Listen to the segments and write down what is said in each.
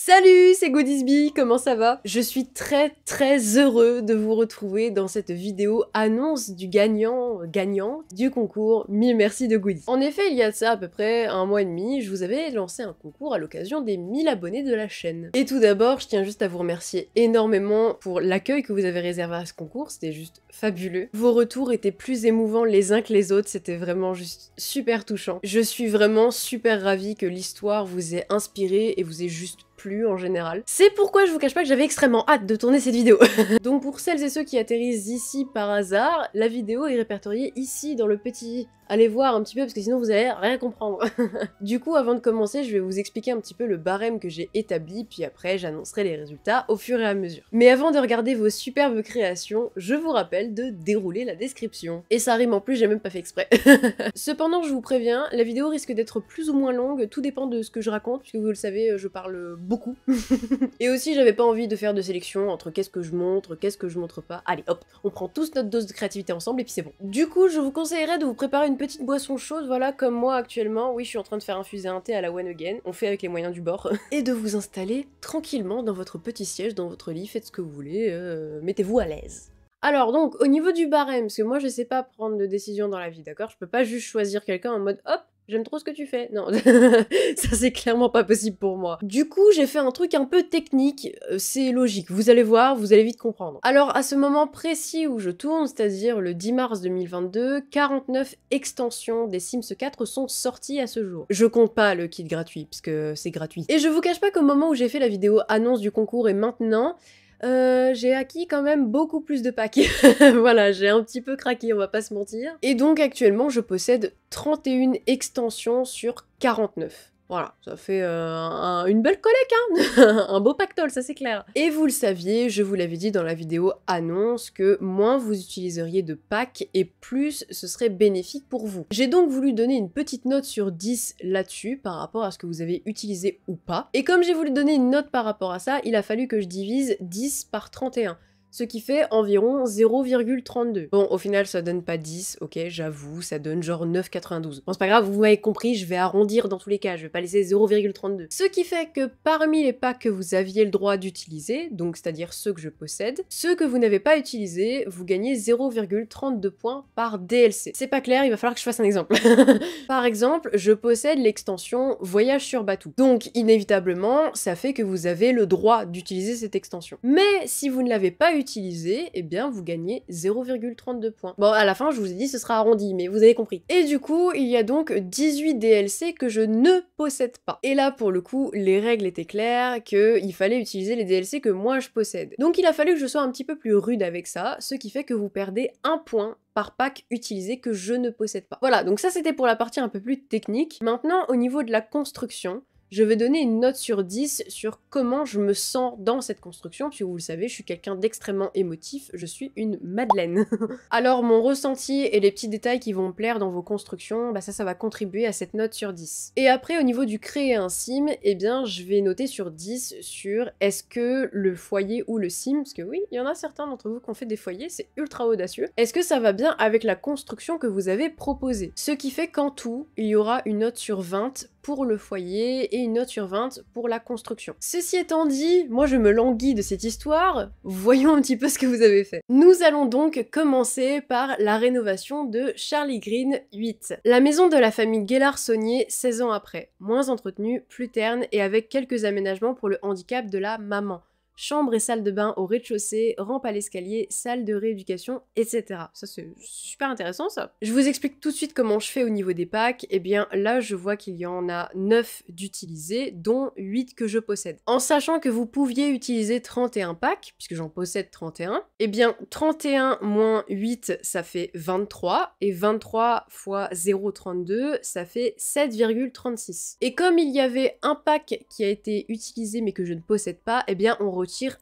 Salut, c'est Bee, comment ça va Je suis très très heureux de vous retrouver dans cette vidéo annonce du gagnant, gagnant du concours mille merci de Goodies. En effet, il y a ça à peu près un mois et demi, je vous avais lancé un concours à l'occasion des 1000 abonnés de la chaîne. Et tout d'abord, je tiens juste à vous remercier énormément pour l'accueil que vous avez réservé à ce concours, c'était juste fabuleux. Vos retours étaient plus émouvants les uns que les autres, c'était vraiment juste super touchant. Je suis vraiment super ravie que l'histoire vous ait inspiré et vous ait juste plus en général. C'est pourquoi je vous cache pas que j'avais extrêmement hâte de tourner cette vidéo. Donc pour celles et ceux qui atterrissent ici par hasard, la vidéo est répertoriée ici dans le petit allez voir un petit peu parce que sinon vous allez rien comprendre. du coup, avant de commencer, je vais vous expliquer un petit peu le barème que j'ai établi, puis après j'annoncerai les résultats au fur et à mesure. Mais avant de regarder vos superbes créations, je vous rappelle de dérouler la description. Et ça rime en plus, j'ai même pas fait exprès. Cependant, je vous préviens, la vidéo risque d'être plus ou moins longue, tout dépend de ce que je raconte, puisque vous le savez, je parle beaucoup. et aussi, j'avais pas envie de faire de sélection entre qu'est-ce que je montre, qu'est-ce que je montre pas. Allez, hop, on prend tous notre dose de créativité ensemble et puis c'est bon. Du coup, je vous conseillerais de vous préparer une petite boisson chaude, voilà, comme moi actuellement. Oui, je suis en train de faire infuser un thé à la One Again. On fait avec les moyens du bord. et de vous installer tranquillement dans votre petit siège, dans votre lit, faites ce que vous voulez, euh, mettez-vous à l'aise. Alors donc, au niveau du barème, parce que moi je sais pas prendre de décision dans la vie, d'accord Je peux pas juste choisir quelqu'un en mode hop, j'aime trop ce que tu fais. Non, ça c'est clairement pas possible pour moi. Du coup, j'ai fait un truc un peu technique, euh, c'est logique, vous allez voir, vous allez vite comprendre. Alors, à ce moment précis où je tourne, c'est-à-dire le 10 mars 2022, 49 extensions des Sims 4 sont sorties à ce jour. Je compte pas le kit gratuit, parce que c'est gratuit. Et je vous cache pas qu'au moment où j'ai fait la vidéo annonce du concours et maintenant, euh, j'ai acquis quand même beaucoup plus de paquets, voilà, j'ai un petit peu craqué, on va pas se mentir. Et donc actuellement, je possède 31 extensions sur 49. Voilà, ça fait euh, une belle collecte, hein un beau pactole, ça c'est clair. Et vous le saviez, je vous l'avais dit dans la vidéo annonce que moins vous utiliseriez de packs et plus ce serait bénéfique pour vous. J'ai donc voulu donner une petite note sur 10 là-dessus par rapport à ce que vous avez utilisé ou pas. Et comme j'ai voulu donner une note par rapport à ça, il a fallu que je divise 10 par 31 ce qui fait environ 0,32. Bon, au final, ça donne pas 10, ok, j'avoue, ça donne genre 9,92. Bon, c'est pas grave, vous m'avez compris, je vais arrondir dans tous les cas, je vais pas laisser 0,32. Ce qui fait que parmi les packs que vous aviez le droit d'utiliser, donc c'est-à-dire ceux que je possède, ceux que vous n'avez pas utilisés, vous gagnez 0,32 points par DLC. C'est pas clair, il va falloir que je fasse un exemple. par exemple, je possède l'extension Voyage sur Batou. Donc, inévitablement, ça fait que vous avez le droit d'utiliser cette extension. Mais si vous ne l'avez pas utiliser eh bien vous gagnez 0,32 points. Bon, à la fin, je vous ai dit ce sera arrondi, mais vous avez compris. Et du coup, il y a donc 18 DLC que je ne possède pas. Et là, pour le coup, les règles étaient claires, qu'il fallait utiliser les DLC que moi je possède. Donc il a fallu que je sois un petit peu plus rude avec ça, ce qui fait que vous perdez un point par pack utilisé que je ne possède pas. Voilà, donc ça c'était pour la partie un peu plus technique. Maintenant, au niveau de la construction, je vais donner une note sur 10 sur comment je me sens dans cette construction, puisque vous le savez, je suis quelqu'un d'extrêmement émotif, je suis une madeleine. Alors mon ressenti et les petits détails qui vont me plaire dans vos constructions, bah, ça, ça va contribuer à cette note sur 10. Et après, au niveau du créer un sim, eh bien, je vais noter sur 10 sur est-ce que le foyer ou le sim, parce que oui, il y en a certains d'entre vous qui ont fait des foyers, c'est ultra audacieux, est-ce que ça va bien avec la construction que vous avez proposée Ce qui fait qu'en tout, il y aura une note sur 20 pour le foyer et une note sur 20 pour la construction. Ceci étant dit, moi je me languis de cette histoire, voyons un petit peu ce que vous avez fait. Nous allons donc commencer par la rénovation de Charlie Green 8. La maison de la famille Gellard-Saunier 16 ans après, moins entretenue, plus terne et avec quelques aménagements pour le handicap de la maman chambre et salle de bain au rez-de-chaussée, rampe à l'escalier, salle de rééducation, etc. Ça c'est super intéressant ça. Je vous explique tout de suite comment je fais au niveau des packs. Et eh bien là je vois qu'il y en a 9 d'utilisés, dont 8 que je possède. En sachant que vous pouviez utiliser 31 packs, puisque j'en possède 31, et eh bien 31 moins 8 ça fait 23, et 23 fois 0,32 ça fait 7,36. Et comme il y avait un pack qui a été utilisé mais que je ne possède pas, et eh bien on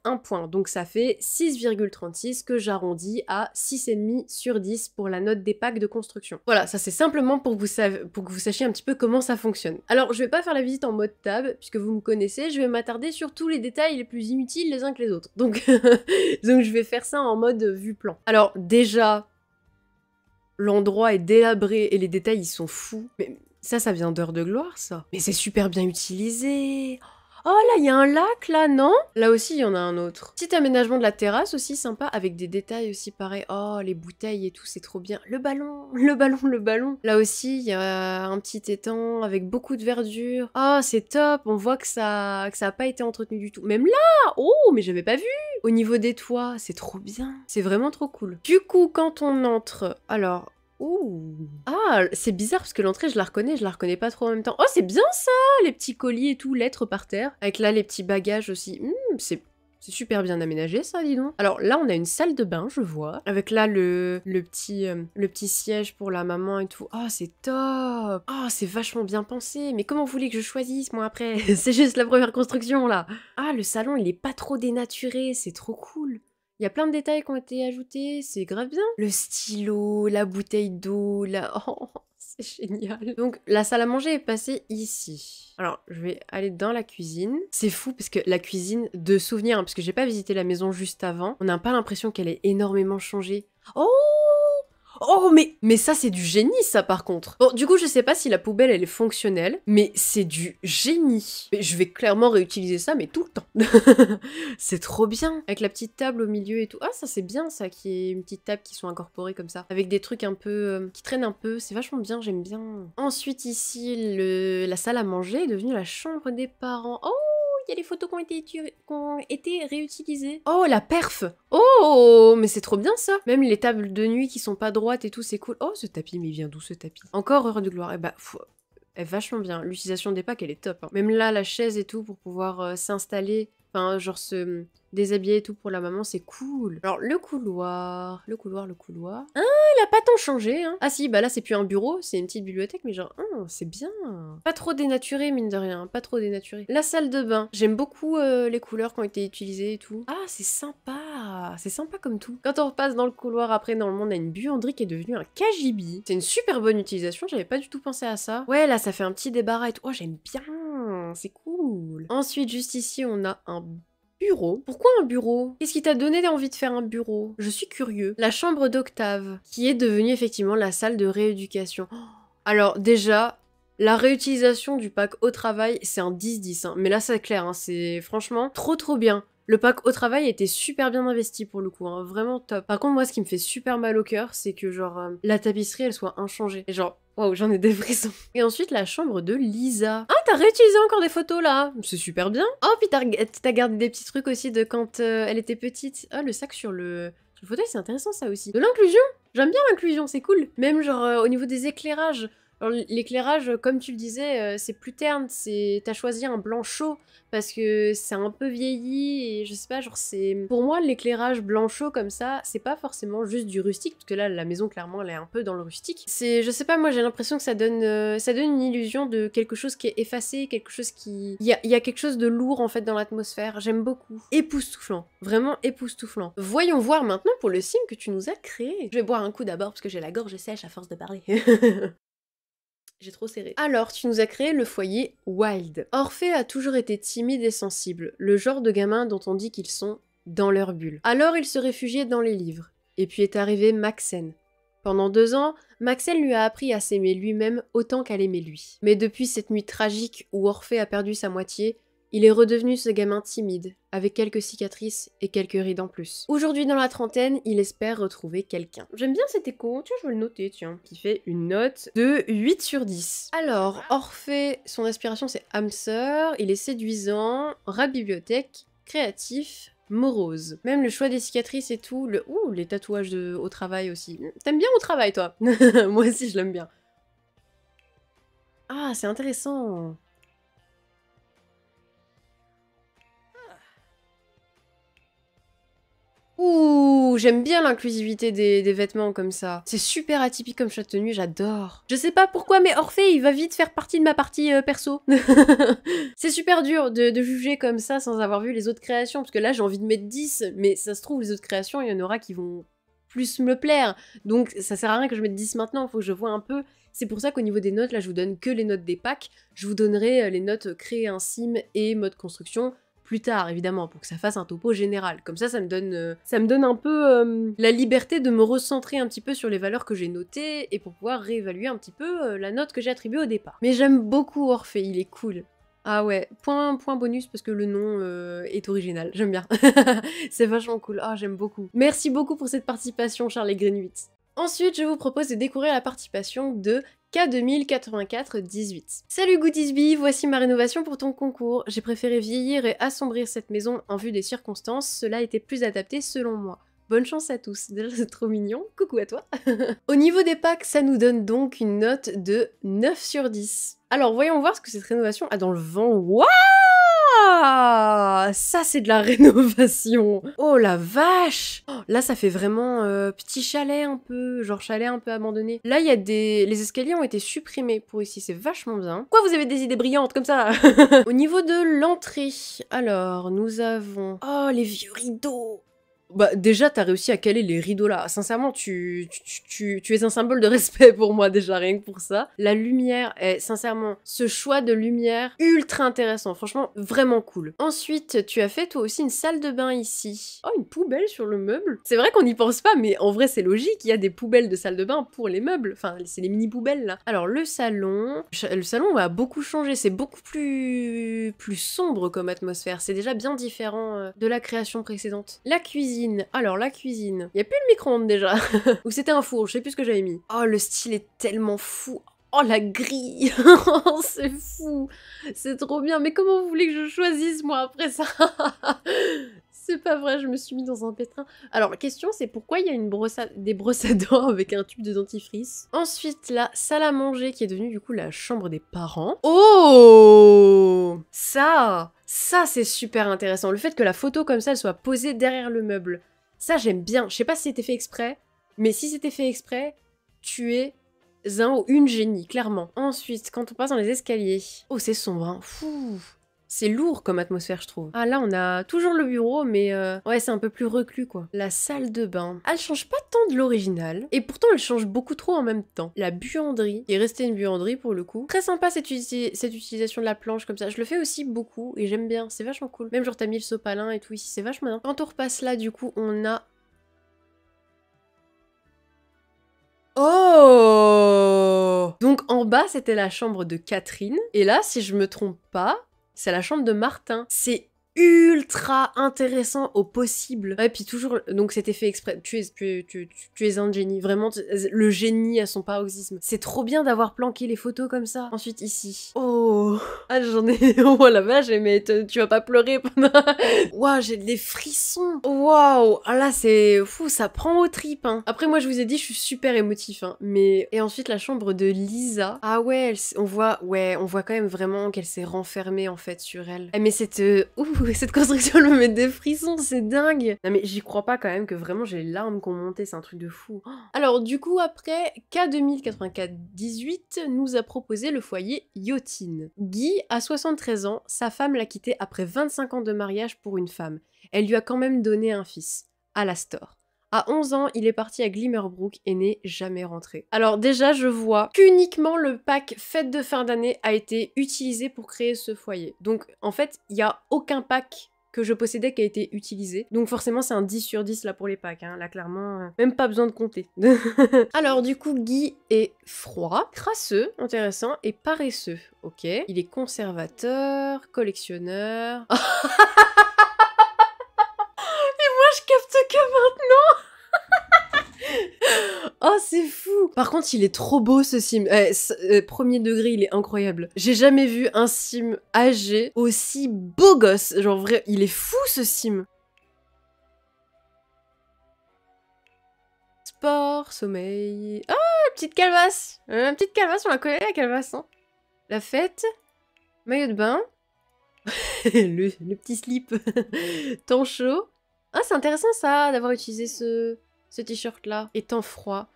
un point. Donc ça fait 6,36 que j'arrondis à 6,5 sur 10 pour la note des packs de construction. Voilà, ça c'est simplement pour que, vous pour que vous sachiez un petit peu comment ça fonctionne. Alors je vais pas faire la visite en mode table puisque vous me connaissez, je vais m'attarder sur tous les détails les plus inutiles les uns que les autres. Donc, Donc je vais faire ça en mode vue plan. Alors déjà, l'endroit est délabré et les détails ils sont fous. Mais ça, ça vient d'Heure de gloire ça. Mais c'est super bien utilisé. Oh là, il y a un lac là, non Là aussi, il y en a un autre. Petit aménagement de la terrasse aussi, sympa, avec des détails aussi pareils. Oh, les bouteilles et tout, c'est trop bien. Le ballon, le ballon, le ballon. Là aussi, il y a un petit étang avec beaucoup de verdure. Oh, c'est top. On voit que ça que ça pas été entretenu du tout. Même là Oh, mais j'avais pas vu Au niveau des toits, c'est trop bien. C'est vraiment trop cool. Du coup, quand on entre... Alors, Oh, Ah, c'est bizarre parce que l'entrée, je la reconnais, je la reconnais pas trop en même temps. Oh, c'est bien ça Les petits colis et tout, lettres par terre. Avec là, les petits bagages aussi. Mmh, c'est super bien aménagé ça, dis donc. Alors là, on a une salle de bain, je vois, avec là le, petit, euh, le petit siège pour la maman et tout. Oh, c'est top Oh, c'est vachement bien pensé Mais comment vous voulez que je choisisse, moi, après C'est juste la première construction, là Ah, le salon, il est pas trop dénaturé, c'est trop cool il y a plein de détails qui ont été ajoutés, c'est grave bien. Le stylo, la bouteille d'eau, la... Oh, c'est génial. Donc la salle à manger est passée ici. Alors je vais aller dans la cuisine. C'est fou parce que la cuisine de souvenir, hein, parce que j'ai pas visité la maison juste avant, on n'a pas l'impression qu'elle ait énormément changé. Oh Oh mais mais ça c'est du génie ça par contre. Bon du coup je sais pas si la poubelle elle est fonctionnelle, mais c'est du génie. je vais clairement réutiliser ça mais tout le temps. c'est trop bien avec la petite table au milieu et tout. Ah ça c'est bien ça qui est une petite table qui sont incorporées comme ça avec des trucs un peu euh, qui traînent un peu. C'est vachement bien j'aime bien. Ensuite ici le... la salle à manger est devenue la chambre des parents. Oh il y a les photos qui ont, été, été réutilisées. Oh, la perf Oh, mais c'est trop bien ça Même les tables de nuit qui sont pas droites et tout, c'est cool. Oh, ce tapis, mais il vient d'où ce tapis Encore Heure de gloire. Eh bah, vachement bien. L'utilisation des packs, elle est top. Hein. Même là, la chaise et tout, pour pouvoir euh, s'installer, enfin, genre se... Ce déshabiller et tout pour la maman, c'est cool. Alors, le couloir, le couloir, le couloir. Ah, il a pas tant changé, hein. Ah si, bah là, c'est plus un bureau, c'est une petite bibliothèque, mais genre, oh, c'est bien. Pas trop dénaturé, mine de rien, pas trop dénaturé. La salle de bain, j'aime beaucoup euh, les couleurs qui ont été utilisées et tout. Ah, c'est sympa, c'est sympa comme tout. Quand on repasse dans le couloir, après, normalement, on a une buanderie qui est devenue un kajibi. C'est une super bonne utilisation, j'avais pas du tout pensé à ça. Ouais, là, ça fait un petit débarras et tout. Oh, j'aime bien c'est cool. Ensuite, juste ici, on a un pourquoi un bureau Qu'est-ce qui t'a donné envie de faire un bureau Je suis curieux. La chambre d'Octave, qui est devenue effectivement la salle de rééducation. Oh! Alors déjà, la réutilisation du pack au travail, c'est un 10-10, hein. mais là c'est clair, hein, c'est franchement trop trop bien. Le pack au travail était super bien investi pour le coup, hein. vraiment top. Par contre, moi, ce qui me fait super mal au cœur, c'est que genre euh, la tapisserie, elle soit inchangée. Et genre, Waouh, j'en ai des frissons. Et ensuite, la chambre de Lisa. Ah, t'as réutilisé encore des photos là C'est super bien. Oh, puis t'as gardé des petits trucs aussi de quand euh, elle était petite. Ah, le sac sur le, fauteuil, c'est intéressant ça aussi. De l'inclusion J'aime bien l'inclusion, c'est cool. Même genre euh, au niveau des éclairages. L'éclairage, comme tu le disais, euh, c'est plus terne. C'est t'as choisi un blanc chaud parce que c'est un peu vieilli et je sais pas, genre c'est. Pour moi, l'éclairage blanc chaud comme ça, c'est pas forcément juste du rustique parce que là, la maison clairement, elle est un peu dans le rustique. C'est, je sais pas, moi j'ai l'impression que ça donne, euh, ça donne une illusion de quelque chose qui est effacé, quelque chose qui, il y a, quelque chose de lourd en fait dans l'atmosphère. J'aime beaucoup. Époustouflant, vraiment époustouflant. Voyons voir maintenant pour le signe que tu nous as créé. Je vais boire un coup d'abord parce que j'ai la gorge sèche à force de parler. j'ai trop serré. Alors, tu nous as créé le foyer Wild. Orphée a toujours été timide et sensible, le genre de gamin dont on dit qu'ils sont dans leur bulle. Alors il se réfugiait dans les livres. Et puis est arrivé Maxen. Pendant deux ans, Maxen lui a appris à s'aimer lui-même autant qu'à l'aimer lui. Mais depuis cette nuit tragique où Orphée a perdu sa moitié, il est redevenu ce gamin timide, avec quelques cicatrices et quelques rides en plus. Aujourd'hui dans la trentaine, il espère retrouver quelqu'un. J'aime bien cet écho, tiens je vais le noter, tiens, qui fait une note de 8 sur 10. Alors, Orphée, son aspiration c'est Hamster, il est séduisant, rat bibliothèque, créatif, morose. Même le choix des cicatrices et tout, le... Ouh, les tatouages de... au travail aussi. T'aimes bien au travail toi Moi aussi je l'aime bien. Ah, c'est intéressant Ouh, j'aime bien l'inclusivité des, vêtements comme ça. C'est super atypique comme chat tenue, j'adore. Je sais pas pourquoi, mais Orphée, il va vite faire partie de ma partie euh, perso. c'est super dur de, juger comme ça sans avoir vu les autres créations, parce que là j'ai envie de mettre 10, mais ça se trouve, les autres créations, il y en aura qui vont plus me plaire. Donc ça sert à rien que je mette 10 maintenant, faut que je vois un peu. C'est pour ça qu'au niveau des notes, là je vous donne que les notes des packs. Je vous donnerai euh, les notes créer un sim et mode construction plus tard, évidemment, pour que ça fasse un topo général. Comme ça, ça me donne, euh, ça me donne un peu euh, la liberté de me recentrer un petit peu sur les valeurs que j'ai notées et pour pouvoir réévaluer un petit peu euh, la note que j'ai attribuée au départ. Mais j'aime beaucoup Orphée, il est cool. Ah ouais, point, point bonus parce que le nom est original, j'aime bien. c'est vachement cool, ah j'aime beaucoup. Merci beaucoup pour cette participation Charlie Greenwitz. Ensuite, je vous propose de découvrir la participation de K2084-18. Salut Goodisby, voici ma rénovation pour ton concours. J'ai préféré vieillir et assombrir cette maison en vue des circonstances, cela était plus adapté selon moi. Bonne chance à tous, déjà c'est trop mignon, coucou à toi Au niveau des packs, ça nous donne donc une note de 9 sur 10. Alors voyons voir ce que cette rénovation a dans le vent. Waouh ah, ça c'est de la rénovation. Oh la vache. Oh, là ça fait vraiment euh, petit chalet un peu, genre chalet un peu abandonné. Là il y a des, les escaliers ont été supprimés pour ici, c'est vachement bien. Quoi vous avez des idées brillantes comme ça Au niveau de l'entrée, alors nous avons, oh les vieux rideaux. Bah, déjà, t'as réussi à caler les rideaux là. Sincèrement, tu, tu, tu, es un symbole de respect pour moi, déjà, rien que pour ça. La lumière est, sincèrement, ce choix de lumière ultra intéressant. Franchement, vraiment cool. Ensuite, tu as fait toi aussi une salle de bain ici. Oh, une poubelle sur le meuble. C'est vrai qu'on n'y pense pas, mais en vrai, c'est logique. Il y a des poubelles de salle de bain pour les meubles. Enfin, c'est les mini poubelles là. Alors, le salon. Le salon a beaucoup changé. C'est beaucoup plus, plus sombre comme atmosphère. C'est déjà bien différent euh, de la création précédente. La cuisine alors, la cuisine. Il Y a plus le micro-ondes déjà. Ou c'était un four, je sais plus ce que j'avais mis. Oh, le style est tellement fou. Oh la grille C'est fou C'est trop bien Mais comment vous voulez que je choisisse moi après ça c'est pas vrai, je me suis mis dans un pétrin. Alors, la question, c'est pourquoi il y a une brosse des brosses à dents avec un tube de dentifrice Ensuite, la salle à manger qui est devenue du coup la chambre des parents. Oh Ça Ça, c'est super intéressant. Le fait que la photo comme ça, soit posée derrière le meuble. Ça, j'aime bien. Je sais pas si c'était fait exprès, mais si c'était fait exprès, tu es un ou une génie, clairement. Ensuite, quand on passe dans les escaliers... Oh, c'est sombre, hein. C'est lourd comme atmosphère, je trouve. Ah, là, on a toujours le bureau, mais euh, ouais, c'est un peu plus reclus, quoi. La salle de bain. Elle change pas tant de l'original, et pourtant, elle change beaucoup trop en même temps. La buanderie, Il est restée une buanderie pour le coup. Très sympa cette, utilisation de la planche comme ça. Je le fais aussi beaucoup, et j'aime bien. C'est vachement cool. Même genre, t'as mis le sopalin et tout ici, c'est vachement bien. Quand on repasse là, du coup, on a Oh Donc en bas, c'était la chambre de Catherine. Et là, si je me trompe pas, c'est la chambre de Martin. C'est ultra intéressant au possible. Ouais, puis toujours, donc c'était fait exprès. Tu es, tu, tu, es un génie, vraiment, le génie à son paroxysme. C'est trop bien d'avoir planqué les photos comme ça. Ensuite, ici. Oh, ah, j'en ai. Oh la vache, mais tu vas pas pleurer pendant. Waouh, j'ai des frissons. Waouh, ah là, c'est fou, ça prend aux tripes. Hein. Après, moi, je vous ai dit, je suis super émotif, hein, mais. Et ensuite, la chambre de Lisa. Ah ouais, on voit, ouais, on voit quand même vraiment qu'elle s'est renfermée en fait sur elle. Eh, mais c'est. Euh cette construction, me met des frissons, c'est dingue Non mais j'y crois pas quand même que vraiment j'ai les larmes qui ont monté, c'est un truc de fou. Oh. Alors du coup, après, k 2084 nous a proposé le foyer Yotin. Guy a 73 ans, sa femme l'a quitté après 25 ans de mariage pour une femme. Elle lui a quand même donné un fils, Alastor. À 11 ans, il est parti à Glimmerbrook et n'est jamais rentré. Alors déjà, je vois qu'uniquement le pack fête de fin d'année a été utilisé pour créer ce foyer. Donc en fait, il n'y a aucun pack que je possédais qui a été utilisé. Donc forcément, c'est un 10 sur 10 là pour les packs. Hein. Là, clairement, euh, même pas besoin de compter. Alors du coup, Guy est froid, crasseux, intéressant, et paresseux. Ok. Il est conservateur, collectionneur. que maintenant Oh, c'est fou Par contre, il est trop beau ce sim. Eh, euh, premier degré, il est incroyable. J'ai jamais vu un sim âgé aussi beau gosse. Genre, vrai, il est fou ce sim. Sport, sommeil. oh, petite calvasse euh, petite calvasse, on la connaît la calvasse, hein. La fête, maillot de bain, le, le, petit slip, temps chaud, ah, c'est intéressant ça, d'avoir utilisé ce, t-shirt-là, étant froid.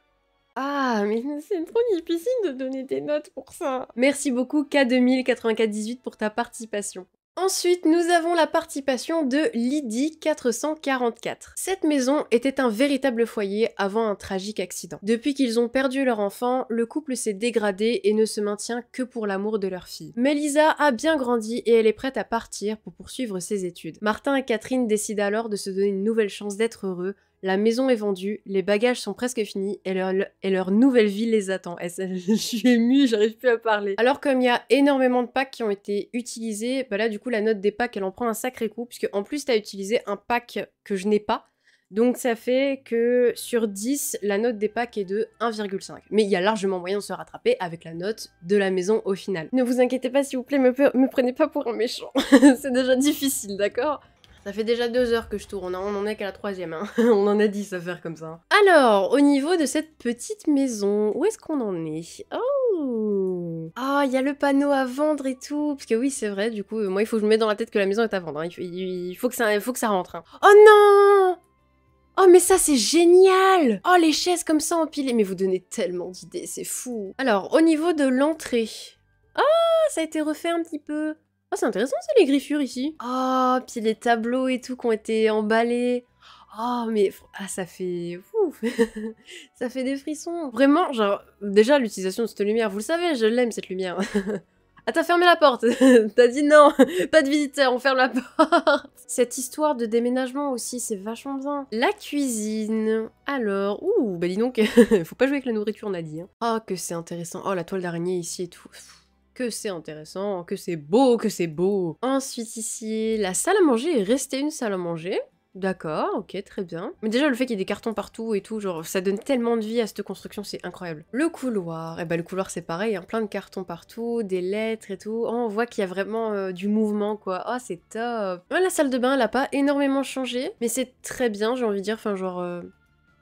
Ah, mais c'est trop difficile de donner des notes pour ça. Merci beaucoup k 209418 pour ta participation. Ensuite, nous avons la participation de Lydie 444. Cette maison était un véritable foyer avant un tragique accident. Depuis qu'ils ont perdu leur enfant, le couple s'est dégradé et ne se maintient que pour l'amour de leur fille. Mais Lisa a bien grandi et elle est prête à partir pour poursuivre ses études. Martin et Catherine décident alors de se donner une nouvelle chance d'être heureux la maison est vendue, les bagages sont presque finis et leur, nouvelle vie les attend. Eh, je suis émue, j'arrive plus à parler. Alors comme il y a énormément de packs qui ont été utilisés, bah là du coup la note des packs elle en prend un sacré coup puisque en plus t'as utilisé un pack que je n'ai pas. Donc ça fait que sur 10, la note des packs est de 1,5. Mais il y a largement moyen de se rattraper avec la note de la maison au final. Ne vous inquiétez pas s'il vous plaît, me prenez pas pour un méchant. C'est déjà difficile, d'accord ça fait déjà deux heures que je tourne, hein. on en est qu'à la troisième, hein. on en a dix à faire comme ça. Alors, au niveau de cette petite maison, où est-ce qu'on en est Oh oh, il y a le panneau à vendre et tout Parce que oui, c'est vrai, du coup, moi, il faut que je me mette dans la tête que la maison est à vendre, hein. il, faut, que ça, rentre. Oh non Oh mais ça c'est génial Oh les chaises comme ça empilées, mais vous donnez tellement d'idées, c'est fou Alors, au niveau de l'entrée... Oh, ça a été refait un petit peu ah, oh, c'est intéressant, ça, les griffures ici. Oh, puis les tableaux et tout qui ont été emballés. Oh, mais ah, ça fait. Ça fait des frissons. Vraiment, genre, déjà, l'utilisation de cette lumière, vous le savez, je l'aime cette lumière. ah, t'as fermé la porte T'as dit non Pas de visiteurs, on ferme la porte Cette histoire de déménagement aussi, c'est vachement bien. La cuisine. Alors, ouh, bah dis donc, faut pas jouer avec la nourriture, on a dit. Oh, que c'est intéressant. Oh, la toile d'araignée ici et tout que c'est intéressant, que c'est beau, que c'est beau. Ensuite ici, la salle à manger est restée une salle à manger. D'accord, ok, très bien. Mais déjà, le fait qu'il y ait des cartons partout et tout, genre, ça donne tellement de vie à cette construction, c'est incroyable. Le couloir, et eh ben le couloir, c'est pareil, hein, plein de cartons partout, des lettres et tout. Oh, on voit qu'il y a vraiment euh, du mouvement, quoi. Oh, c'est top. la salle de bain, elle a pas énormément changé, mais c'est très bien, j'ai envie de dire. Enfin, genre, euh,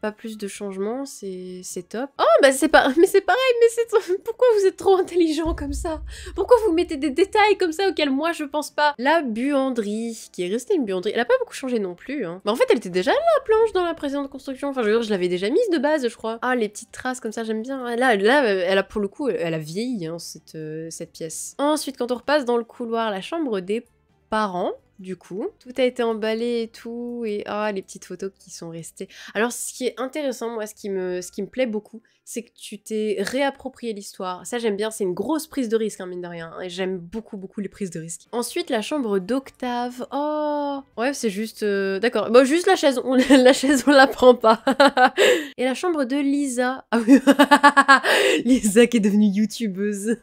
pas plus de changements, c'est top. Oh, bah c'est pas... Mais c'est pareil, mais c'est... Pourquoi vous êtes trop intelligent comme ça Pourquoi vous mettez des détails comme ça auxquels moi je pense pas La buanderie, qui est restée une buanderie. Elle a pas beaucoup changé non plus, hein. bah, en fait, elle était déjà la planche, dans la précédente construction. Enfin, je veux dire, je l'avais déjà mise de base, je crois. Ah, les petites traces comme ça, j'aime bien. Ah, là, là, euh, elle a pour le coup, elle a vieilli, hein, cette, euh, cette pièce. Ensuite, quand on repasse dans le couloir, la chambre des parents du coup. Tout a été emballé et tout, et ah, les petites photos qui sont restées. Alors, ce qui est intéressant, moi, ce qui me, ce qui me plaît beaucoup, c'est que tu t'es réapproprié l'histoire. Ça, j'aime bien, c'est une grosse prise de risque, hein, mine de rien. Hein, et j'aime beaucoup, beaucoup les prises de risque. Ensuite, la chambre d'Octave. Oh Ouais, c'est juste... Euh, d'accord. Bon, juste la chaise, on... la chaise, on la prend pas. Et la chambre de Lisa. Ah Lisa qui est devenue youtubeuse.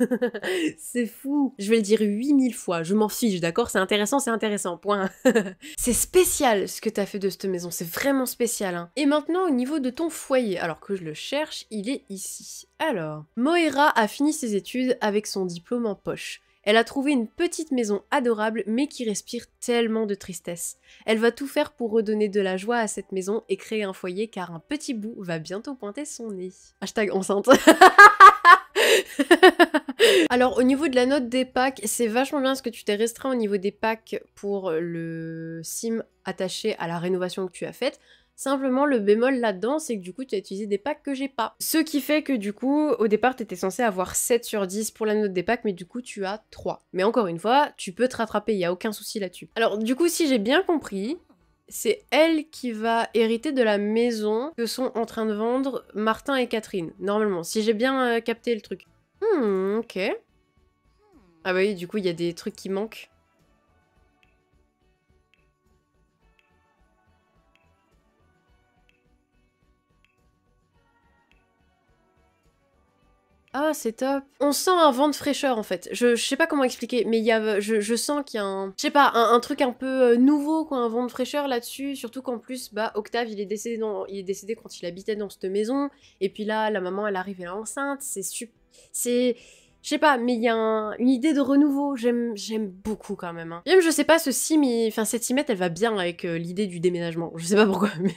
c'est fou Je vais le dire 8000 fois, je m'en fiche, d'accord C'est intéressant, c'est intéressant, point. c'est spécial, ce que tu as fait de cette maison. C'est vraiment spécial, hein. Et maintenant, au niveau de ton foyer, alors que je le cherche, il est ici. Alors, Moera a fini ses études avec son diplôme en poche. Elle a trouvé une petite maison adorable mais qui respire tellement de tristesse. Elle va tout faire pour redonner de la joie à cette maison et créer un foyer car un petit bout va bientôt pointer son nez. Hashtag enceinte. Alors au niveau de la note des packs, c'est vachement bien ce que tu t'es restreint au niveau des packs pour le sim attaché à la rénovation que tu as faite. Simplement, le bémol là-dedans, c'est que du coup, tu as utilisé des packs que j'ai pas. Ce qui fait que du coup, au départ, tu étais censé avoir 7 sur 10 pour la note des packs, mais du coup, tu as 3. Mais encore une fois, tu peux te rattraper, il n'y a aucun souci là-dessus. Alors, du coup, si j'ai bien compris, c'est elle qui va hériter de la maison que sont en train de vendre Martin et Catherine, normalement, si j'ai bien euh, capté le truc. Hmm, ok. Ah bah oui, du coup, il y a des trucs qui manquent. Ah, c'est top. On sent un vent de fraîcheur en fait. Je, sais pas comment expliquer, mais il y a, je, je sens qu'il y a un, sais pas, un, truc un peu euh, nouveau, quoi, un vent de fraîcheur là-dessus. Surtout qu'en plus, bah, Octave, il est décédé, dans, il est décédé quand il habitait dans cette maison. Et puis là, la maman, elle arrive, elle est enceinte. C'est super, c'est je sais pas, mais il y a une idée de renouveau. J'aime, j'aime beaucoup quand même. Hein. Même je sais pas, ce enfin cette simette, elle va bien avec euh, l'idée du déménagement. Je sais pas pourquoi, mais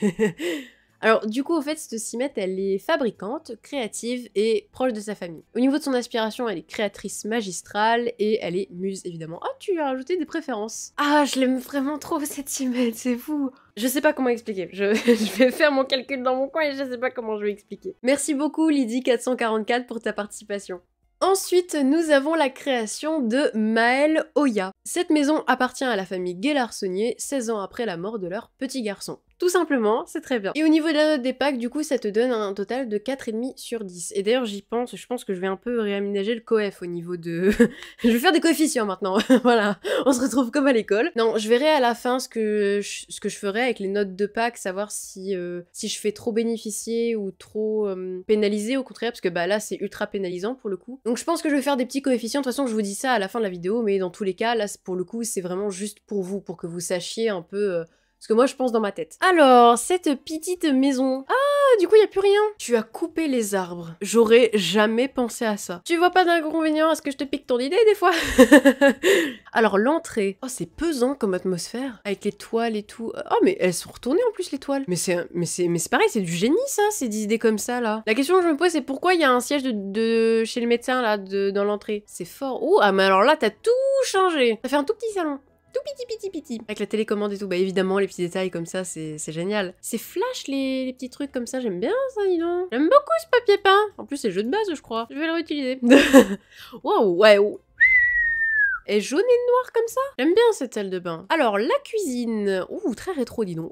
alors du coup, au fait, cette Simette, elle est fabricante, créative et proche de sa famille. Au niveau de son aspiration, elle est créatrice magistrale et elle est muse, évidemment. Ah, tu as rajouté des préférences. Ah, je l'aime vraiment trop, cette Simette, c'est fou. Je sais pas comment expliquer. Je, vais faire mon calcul dans mon coin et je sais pas comment je vais expliquer. Merci beaucoup, Lydie444, pour ta participation. Ensuite, nous avons la création de Maël Oya. Cette maison appartient à la famille Guélarsonnier 16 ans après la mort de leur petit garçon. Tout simplement, c'est très bien. Et au niveau de la note des packs, du coup, ça te donne un total de 4,5 sur 10. Et d'ailleurs, j'y pense, je pense que je vais un peu réaménager le coef au niveau de... je vais faire des coefficients maintenant, voilà. On se retrouve comme à l'école. Non, je verrai à la fin ce que je, ce que je ferai avec les notes de packs, savoir si, euh, si je fais trop bénéficier ou trop euh, pénaliser au contraire, parce que bah là, c'est ultra pénalisant pour le coup. Donc je pense que je vais faire des petits coefficients. De toute façon, je vous dis ça à la fin de la vidéo, mais dans tous les cas, là, pour le coup, c'est vraiment juste pour vous, pour que vous sachiez un peu... Euh, ce que moi je pense dans ma tête. Alors, cette petite maison. Ah, du coup, il n'y a plus rien. Tu as coupé les arbres. J'aurais jamais pensé à ça. Tu vois pas d'inconvénient à ce que je te pique ton idée des fois Alors, l'entrée. Oh, c'est pesant comme atmosphère. Avec les toiles et tout. Oh, mais elles sont retournées en plus, les toiles. Mais c'est mais c'est, mais c'est pareil, c'est du génie ça, ces idées comme ça là. La question que je me pose, c'est pourquoi il y a un siège de, chez le médecin là, dans l'entrée C'est fort. Oh, ah, mais alors là, t'as tout changé. Ça fait un tout petit salon tout petit petit petit. Avec la télécommande et tout, bah évidemment les petits détails comme ça, c'est génial. C'est flash les, les, petits trucs comme ça, j'aime bien ça, dis donc. J'aime beaucoup ce papier peint. En plus c'est jeu de base je crois. Je vais le réutiliser. waouh ouais. Wow. Et jaune et noir comme ça J'aime bien cette salle de bain. Alors la cuisine, ouh très rétro dis donc.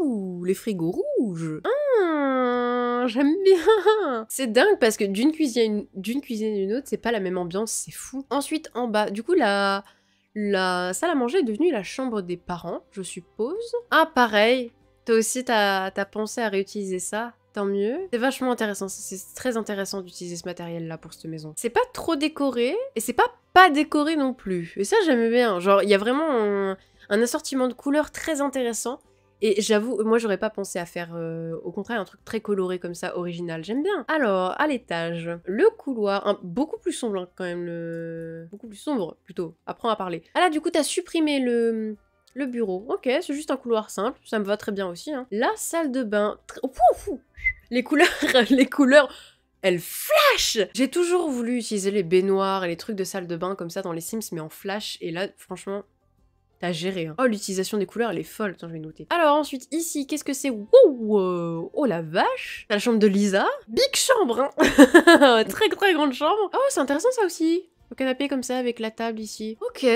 Ouh, les frigos rouges. Ah, j'aime bien. C'est dingue parce que d'une cuisine d'une cuisine à une autre, c'est pas la même ambiance, c'est fou. Ensuite en bas, du coup la la salle à manger est devenue la chambre des parents, je suppose. Ah, pareil Toi aussi, t'as as pensé à réutiliser ça Tant mieux. C'est vachement intéressant, c'est très intéressant d'utiliser ce matériel-là pour cette maison. C'est pas trop décoré, et c'est pas pas décoré non plus. Et ça, j'aime bien. Genre, il y a vraiment un assortiment de couleurs très intéressant. Et j'avoue, moi j'aurais pas pensé à faire euh, au contraire un truc très coloré comme ça, original. J'aime bien. Alors, à l'étage, le couloir, beaucoup plus sombre hein, quand même, le... beaucoup plus sombre plutôt. Apprends à parler. Ah là, du coup, t'as supprimé le le bureau. Ok, c'est juste un couloir simple, ça me va très bien aussi. Hein. La salle de bain. Les couleurs, les couleurs, elles flash J'ai toujours voulu utiliser les baignoires et les trucs de salle de bain comme ça dans les Sims, mais en flash. Et là, franchement, T'as géré. Hein. Oh, l'utilisation des couleurs, elle est folle. Attends, je vais noter. Alors ensuite, ici, qu'est-ce que c'est wow, euh, Oh la vache la chambre de Lisa. Big chambre, hein Très très grande chambre. Oh, c'est intéressant ça aussi. Le canapé comme ça, avec la table ici. Ok,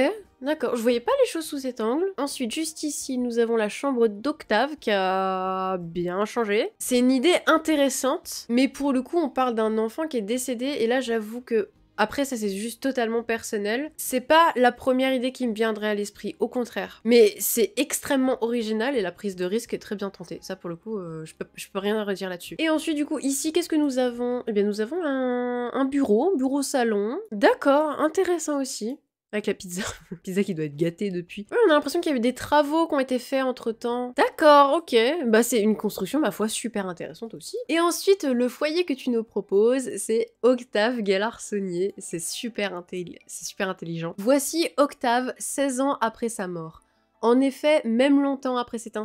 d'accord. Je voyais pas les choses sous cet angle. Ensuite, juste ici, nous avons la chambre d'Octave qui a bien changé. C'est une idée intéressante, mais pour le coup, on parle d'un enfant qui est décédé. Et là, j'avoue que après, ça c'est juste totalement personnel. C'est pas la première idée qui me viendrait à l'esprit, au contraire. Mais c'est extrêmement original et la prise de risque est très bien tentée. Ça pour le coup, euh, je, peux, rien redire là-dessus. Et ensuite, du coup, ici, qu'est-ce que nous avons Eh bien, nous avons un, un bureau, bureau-salon. D'accord, intéressant aussi. Avec la pizza. pizza qui doit être gâtée depuis. on a l'impression qu'il y a eu des travaux qui ont été faits entre temps. D'accord, ok. Bah, c'est une construction, ma foi, super intéressante aussi. Et ensuite, le foyer que tu nous proposes, c'est Octave Galarsonnier. C'est super, super intelligent. Voici Octave, 16 ans après sa mort. En effet, même longtemps après cet,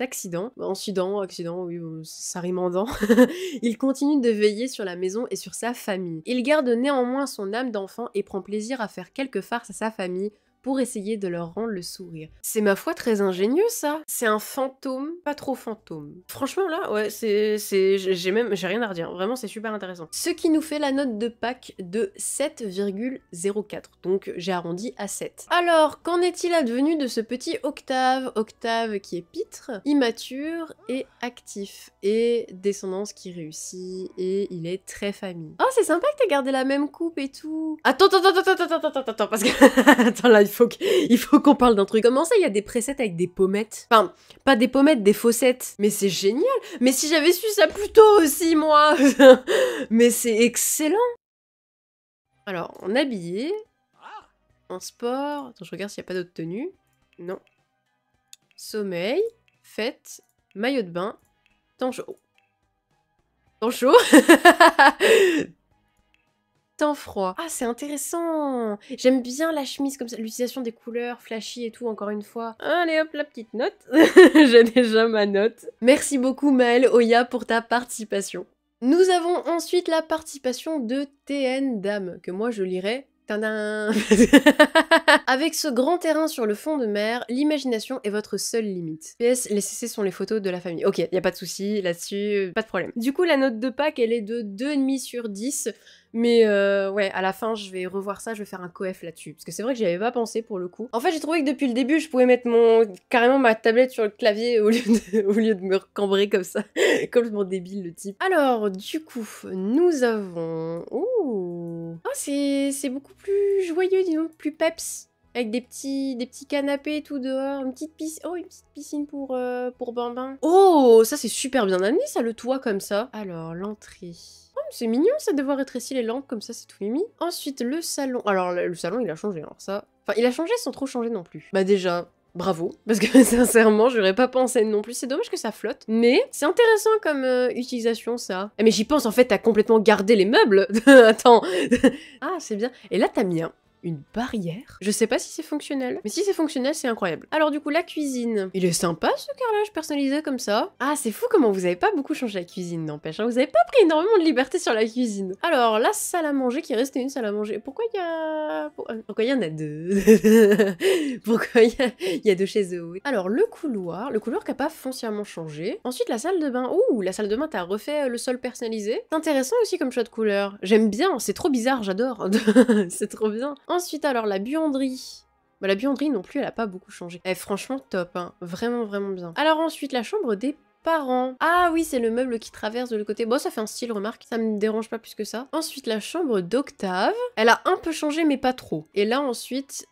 accident, bah, incident, accident, oui, euh, dents, il continue de veiller sur la maison et sur sa famille. Il garde néanmoins son âme d'enfant et prend plaisir à faire quelques farces à sa famille, pour essayer de leur rendre le sourire. C'est ma foi très ingénieux ça. C'est un fantôme, pas trop fantôme. Franchement là, ouais, c'est j'ai même j'ai rien à redire. Vraiment, c'est super intéressant. Ce qui nous fait la note de Pâques de 7,04. Donc j'ai arrondi à 7. Alors, qu'en est-il advenu de ce petit Octave, Octave qui est pitre, immature et actif et descendance qui réussit et il est très famille. Oh, c'est sympa que t'aies gardé la même coupe et tout. Attends, attends, attends, attends, attends, attends, attends, parce que attends là, il Il faut qu'on parle d'un truc. Comment ça, il y a des presets avec des pommettes Enfin, pas des pommettes, des fossettes. Mais c'est génial Mais si j'avais su ça plus tôt aussi, moi Mais c'est excellent Alors, en habillé, en sport... Attends, je regarde s'il n'y a pas d'autres tenues. Non. Sommeil, fête, maillot de bain, temps chaud. chaud froid. Ah, c'est intéressant. J'aime bien la chemise comme ça, l'utilisation des couleurs flashy et tout, encore une fois. Allez hop, la petite note. J'ai déjà ma note. Merci beaucoup Maël Oya pour ta participation. Nous avons ensuite la participation de TN Dame, que moi je lirai Avec ce grand terrain sur le fond de mer, l'imagination est votre seule limite. PS, les CC sont les photos de la famille. Ok, y a pas de souci là-dessus, pas de problème. Du coup, la note de Pâques, elle est de 2,5 sur 10. Mais euh, ouais, à la fin, je vais revoir ça, je vais faire un coef là-dessus. Parce que c'est vrai que j'y avais pas pensé pour le coup. En fait, j'ai trouvé que depuis le début, je pouvais mettre mon carrément ma tablette sur le clavier au lieu de, au lieu de me recambrer comme ça. comme je m'en débile, le type. Alors, du coup, nous avons... Ouh Oh, c'est beaucoup plus joyeux, disons, plus peps. Avec des petits, des petits canapés tout dehors, une petite piscine. Oh, une piscine pour, euh, pour bambin. Oh, ça c'est super bien amené, ça, le toit comme ça. Alors, l'entrée. Oh, c'est mignon ça de voir rétrécir les lampes comme ça, c'est tout mimi. Ensuite, le salon. Alors, le salon, il a changé, alors ça. Enfin, il a changé sans trop changer non plus. Bah, déjà, bravo, parce que sincèrement, j'aurais pas pensé non plus. C'est dommage que ça flotte, mais c'est intéressant comme euh, utilisation ça. Eh, mais j'y pense en fait, à complètement garder les meubles. Attends. ah, c'est bien. Et là, t'as mis un une barrière. Je sais pas si c'est fonctionnel, mais si c'est fonctionnel, c'est incroyable. Alors du coup, la cuisine. Il est sympa ce carrelage personnalisé comme ça. Ah, c'est fou comment vous avez pas beaucoup changé la cuisine, n'empêche. Hein. vous avez pas pris énormément de liberté sur la cuisine. Alors, la salle à manger qui restait une salle à manger. Pourquoi il y a... Euh, pourquoi il y en a deux Pourquoi il y, a deux chez eux Alors, le couloir. Le couloir qui a pas foncièrement changé. Ensuite, la salle de bain. Ouh, la salle de bain, t'as refait euh, le sol personnalisé. C'est intéressant aussi comme choix de couleur. J'aime bien, c'est trop bizarre, j'adore. c'est trop bien. Ensuite, alors, la buanderie. Bah, la buanderie non plus, elle a pas beaucoup changé. est eh, franchement, top, hein. Vraiment, vraiment bien. Alors ensuite, la chambre des parents. Ah oui, c'est le meuble qui traverse de l'autre côté. Bon, ça fait un style, remarque. Ça me dérange pas plus que ça. Ensuite, la chambre d'Octave. Elle a un peu changé, mais pas trop. Et là, ensuite...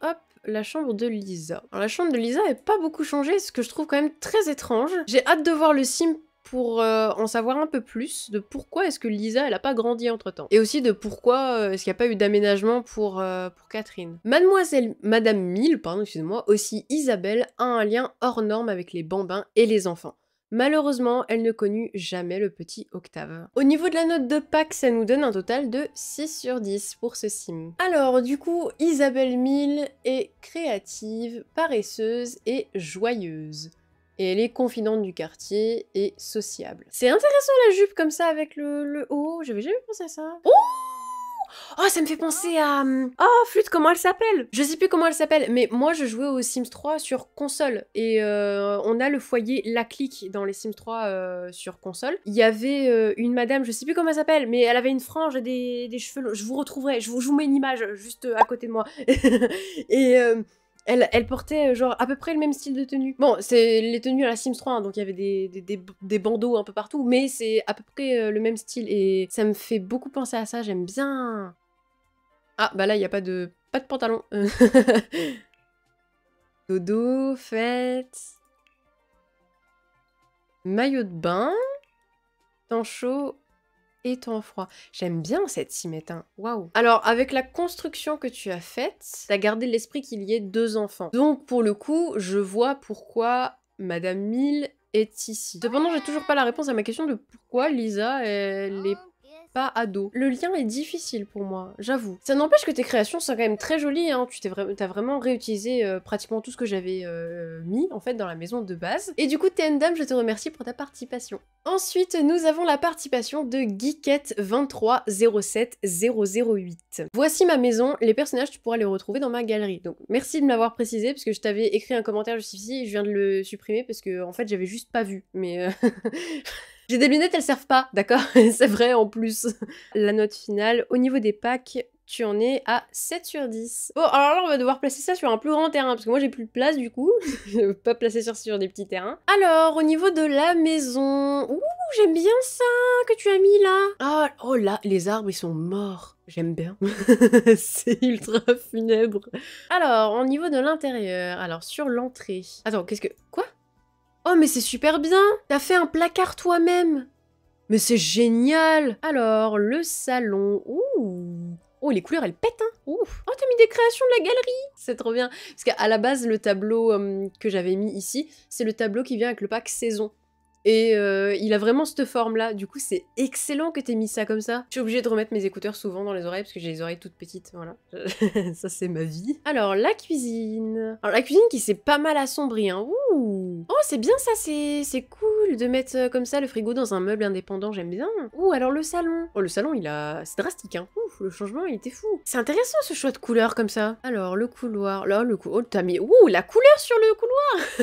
Hop, la chambre de Lisa. la chambre de Lisa n'a pas beaucoup changé, ce que je trouve quand même très étrange. J'ai hâte de voir le sim pour euh, en savoir un peu plus de pourquoi est-ce que Lisa, elle a pas grandi entre-temps. Et aussi de pourquoi euh, est-ce qu'il n'y a pas eu d'aménagement pour, euh, pour Catherine. Mademoiselle, Madame Mille, pardon, excusez-moi, aussi Isabelle a un lien hors norme avec les bambins et les enfants. Malheureusement, elle ne connut jamais le petit octave. Au niveau de la note de Pâques, ça nous donne un total de 6 sur 10 pour ce sim. Alors, du coup, Isabelle Mille est créative, paresseuse et joyeuse et elle est confidente du quartier et sociable. C'est intéressant la jupe comme ça avec le, haut, j'avais jamais pensé à ça. Oh Oh, ça me fait penser à... Hum, oh, flûte, comment elle s'appelle Je sais plus comment elle s'appelle, mais moi je jouais aux Sims 3 sur console. Et euh, on a le foyer La Clique dans les Sims 3 euh, sur console. Il y avait euh, une madame, je sais plus comment elle s'appelle, mais elle avait une frange et des, cheveux longs. Je vous retrouverai, je vous, je vous mets une image juste à côté de moi. et elle, portait euh, genre à peu près le même style de tenue. Bon, c'est les tenues à la Sims 3, hein, donc il y avait des, bandeaux un peu partout, mais c'est à peu près euh, le même style et ça me fait beaucoup penser à ça, j'aime bien. Ah, bah là, il n'y a pas de, pas de pantalon. Dodo, fête. Maillot de bain. Temps chaud froid. J'aime bien cette cimetière hein. Waouh. Alors, avec la construction que tu as faite, t'as gardé l'esprit qu'il y ait deux enfants. Donc, pour le coup, je vois pourquoi Madame Mill est ici. Cependant, j'ai toujours pas la réponse à ma question de pourquoi Lisa, elle est pas ado. Le lien est difficile pour moi, j'avoue. Ça n'empêche que tes créations sont quand même très jolies, hein. tu as vraiment réutilisé euh, pratiquement tout ce que j'avais euh, mis en fait dans la maison de base. Et du coup, Dame, je te remercie pour ta participation. Ensuite, nous avons la participation de Geekette 2307008. Voici ma maison, les personnages tu pourras les retrouver dans ma galerie. Donc merci de m'avoir précisé parce que je t'avais écrit un commentaire juste ici et je viens de le supprimer parce que en fait j'avais juste pas vu. Mais euh, J'ai des lunettes, elles servent pas, d'accord C'est vrai en plus. La note finale, au niveau des packs, tu en es à 7 sur 10. Bon, alors là, on va devoir placer ça sur un plus grand terrain, parce que moi, j'ai plus de place, du coup. je veux pas placer ça sur des petits terrains. Alors, au niveau de la maison... Ouh, j'aime bien ça que tu as mis là ah, oh là, les arbres, ils sont morts J'aime bien. c'est ultra funèbre. Alors, au niveau de l'intérieur, alors sur l'entrée... Attends, qu'est-ce que... Quoi Oh, mais c'est super bien T'as fait un placard toi-même Mais c'est génial Alors, le salon... Ouh Oh, les couleurs, elles pètent, hein. Oh, t'as mis des créations de la galerie C'est trop bien Parce qu'à la base, le tableau euh, que j'avais mis ici, c'est le tableau qui vient avec le pack saison. Et euh, il a vraiment cette forme-là. Du coup, c'est excellent que aies mis ça comme ça. Je suis obligée de remettre mes écouteurs souvent dans les oreilles parce que j'ai les oreilles toutes petites. Voilà. ça, c'est ma vie. Alors, la cuisine. Alors, la cuisine qui s'est pas mal assombrie. Hein. Ouh. Oh, c'est bien ça. C'est cool de mettre euh, comme ça le frigo dans un meuble indépendant. J'aime bien. Ouh, alors le salon. Oh, le salon, il a. C'est drastique, hein. Ouf, le changement, il était fou. C'est intéressant ce choix de couleur comme ça. Alors, le couloir. Là, le couloir... Oh, t'as mis. Ouh, la couleur sur le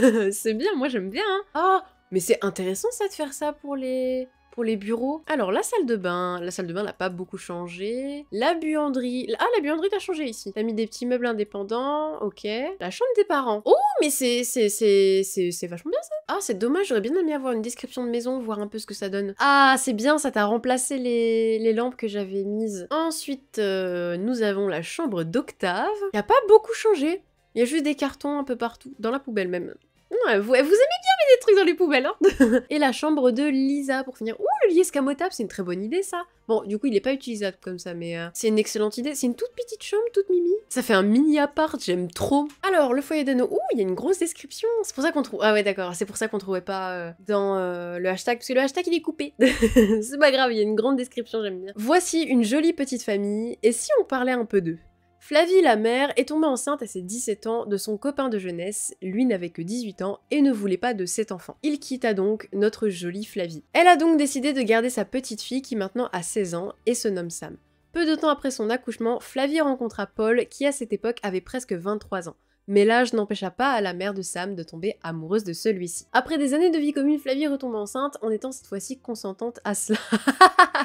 couloir. c'est bien. Moi, j'aime bien. Oh, mais c'est intéressant ça de faire ça pour les pour les bureaux. Alors la salle de bain, la salle de bain n'a pas beaucoup changé. La buanderie, ah la buanderie t'as changé ici. T'as mis des petits meubles indépendants, ok. La chambre des parents. Oh mais c'est c'est c'est c'est vachement bien ça. Ah c'est dommage, j'aurais bien aimé avoir une description de maison, voir un peu ce que ça donne. Ah c'est bien, ça t'a remplacé les, les lampes que j'avais mises. Ensuite euh, nous avons la chambre d'Octave. Y a pas beaucoup changé. Il y a juste des cartons un peu partout, dans la poubelle même. Ouais, vous, aimez bien mettre des trucs dans les poubelles, hein Et la chambre de Lisa pour finir. Ouh, le lit escamotable, c'est une très bonne idée ça Bon, du coup, il est pas utilisable comme ça, mais euh, c'est une excellente idée. C'est une toute petite chambre, toute mimi. Ça fait un mini appart, j'aime trop. Alors, le foyer d'anneau. Ouh, il y a une grosse description. C'est pour ça qu'on trouve. Ah ouais, d'accord, c'est pour ça qu'on trouvait pas euh, dans euh, le hashtag, parce que le hashtag il est coupé. c'est pas grave, il y a une grande description, j'aime bien. Voici une jolie petite famille. Et si on parlait un peu d'eux Flavie, la mère, est tombée enceinte à ses 17 ans de son copain de jeunesse, lui n'avait que 18 ans et ne voulait pas de cet enfant. Il quitta donc notre jolie Flavie. Elle a donc décidé de garder sa petite fille qui maintenant a 16 ans et se nomme Sam. Peu de temps après son accouchement, Flavie rencontra Paul qui à cette époque avait presque 23 ans mais l'âge n'empêcha pas à la mère de Sam de tomber amoureuse de celui-ci. Après des années de vie commune, Flavie retombe enceinte en étant cette fois-ci consentante à cela.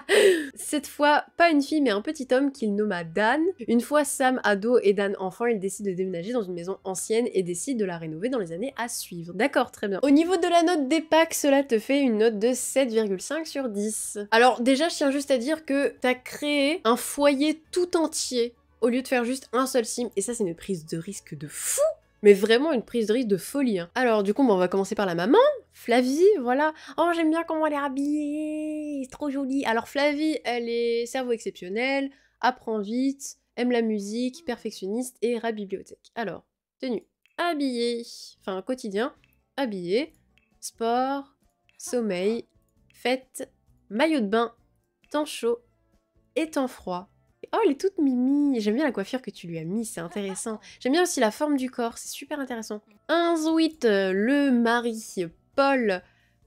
cette fois, pas une fille mais un petit homme qu'il nomma Dan. Une fois Sam ado et Dan enfant, il décide de déménager dans une maison ancienne et décide de la rénover dans les années à suivre. D'accord, très bien. Au niveau de la note des packs, cela te fait une note de 7,5 sur 10. Alors déjà, je tiens juste à dire que t'as créé un foyer tout entier au lieu de faire juste un seul sim. Et ça, c'est une prise de risque de fou mais vraiment une prise de risque de folie. Hein. Alors du coup, on va commencer par la maman, Flavie, voilà. Oh, j'aime bien comment elle est habillée, c'est trop joli. Alors Flavie, elle est cerveau exceptionnel, apprend vite, aime la musique, perfectionniste et rat bibliothèque. Alors, tenue, habillée, enfin quotidien, habillée, sport, sommeil, fête, maillot de bain, temps chaud et temps froid. Oh, elle est toute mimi. J'aime bien la coiffure que tu lui as mise, c'est intéressant. J'aime bien aussi la forme du corps, c'est super intéressant. 18 euh, le mari, Paul.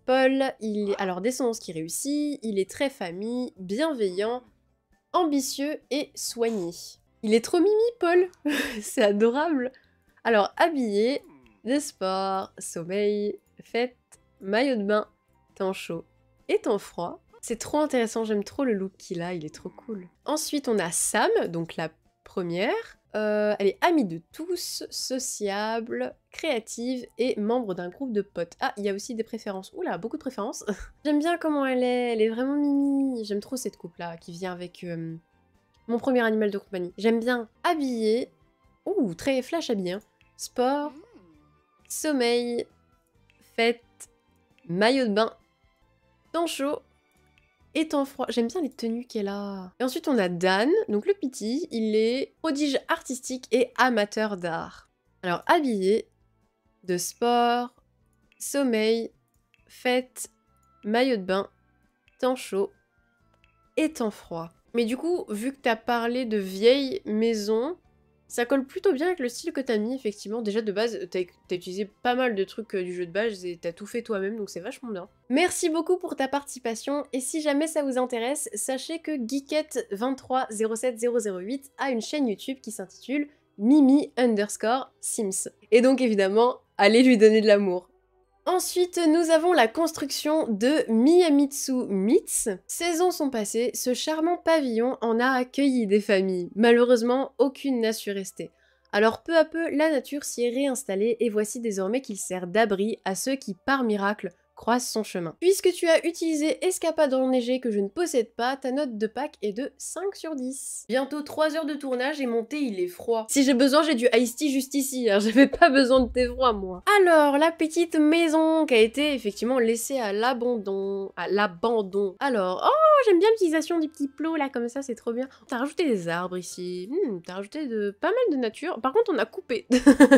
Paul, il est alors descendance qui réussit, il est très famille, bienveillant, ambitieux et soigné. Il est trop mimi, Paul C'est adorable Alors, habillé, des sports, sommeil, fête, maillot de bain, temps chaud et temps froid, c'est trop intéressant, j'aime trop le look qu'il a, il est trop cool. Ensuite, on a Sam, donc la première. Euh, elle est amie de tous, sociable, créative et membre d'un groupe de potes. Ah, il y a aussi des préférences. Oula, beaucoup de préférences. j'aime bien comment elle est, elle est vraiment mimi. J'aime trop cette coupe-là qui vient avec euh, mon premier animal de compagnie. J'aime bien habiller. Ouh, très flash habillée. Hein. Sport, sommeil, fête, maillot de bain, temps chaud, temps froid. J'aime bien les tenues qu'elle a. Et ensuite, on a Dan. Donc le petit, il est prodige artistique et amateur d'art. Alors habillé de sport, sommeil, fête, maillot de bain, temps chaud et temps froid. Mais du coup, vu que as parlé de vieilles maisons, ça colle plutôt bien avec le style que t'as mis, effectivement. Déjà, de base, t'as utilisé pas mal de trucs euh, du jeu de base et t'as tout fait toi-même, donc c'est vachement bien. Merci beaucoup pour ta participation, et si jamais ça vous intéresse, sachez que Geekette2307008 a une chaîne YouTube qui s'intitule Mimi underscore Sims. Et donc, évidemment, allez lui donner de l'amour. Ensuite, nous avons la construction de Miyamitsu Mits. Saisons sont passées, ce charmant pavillon en a accueilli des familles. Malheureusement, aucune n'a su rester. Alors peu à peu, la nature s'y est réinstallée et voici désormais qu'il sert d'abri à ceux qui, par miracle, croise son chemin. Puisque tu as utilisé Escapade enneigée que je ne possède pas, ta note de pack est de 5 sur 10. Bientôt 3 heures de tournage et mon thé il est froid. Si j'ai besoin, j'ai du iced tea juste ici, hein. j'avais pas besoin de tes froid moi. Alors, la petite maison qui a été effectivement laissée à l'abandon. À l'abandon. Alors, oh, j'aime bien l'utilisation du petit plots là, comme ça, c'est trop bien. T'as rajouté des arbres ici, hmm, t'as rajouté de pas mal de nature. Par contre, on a coupé.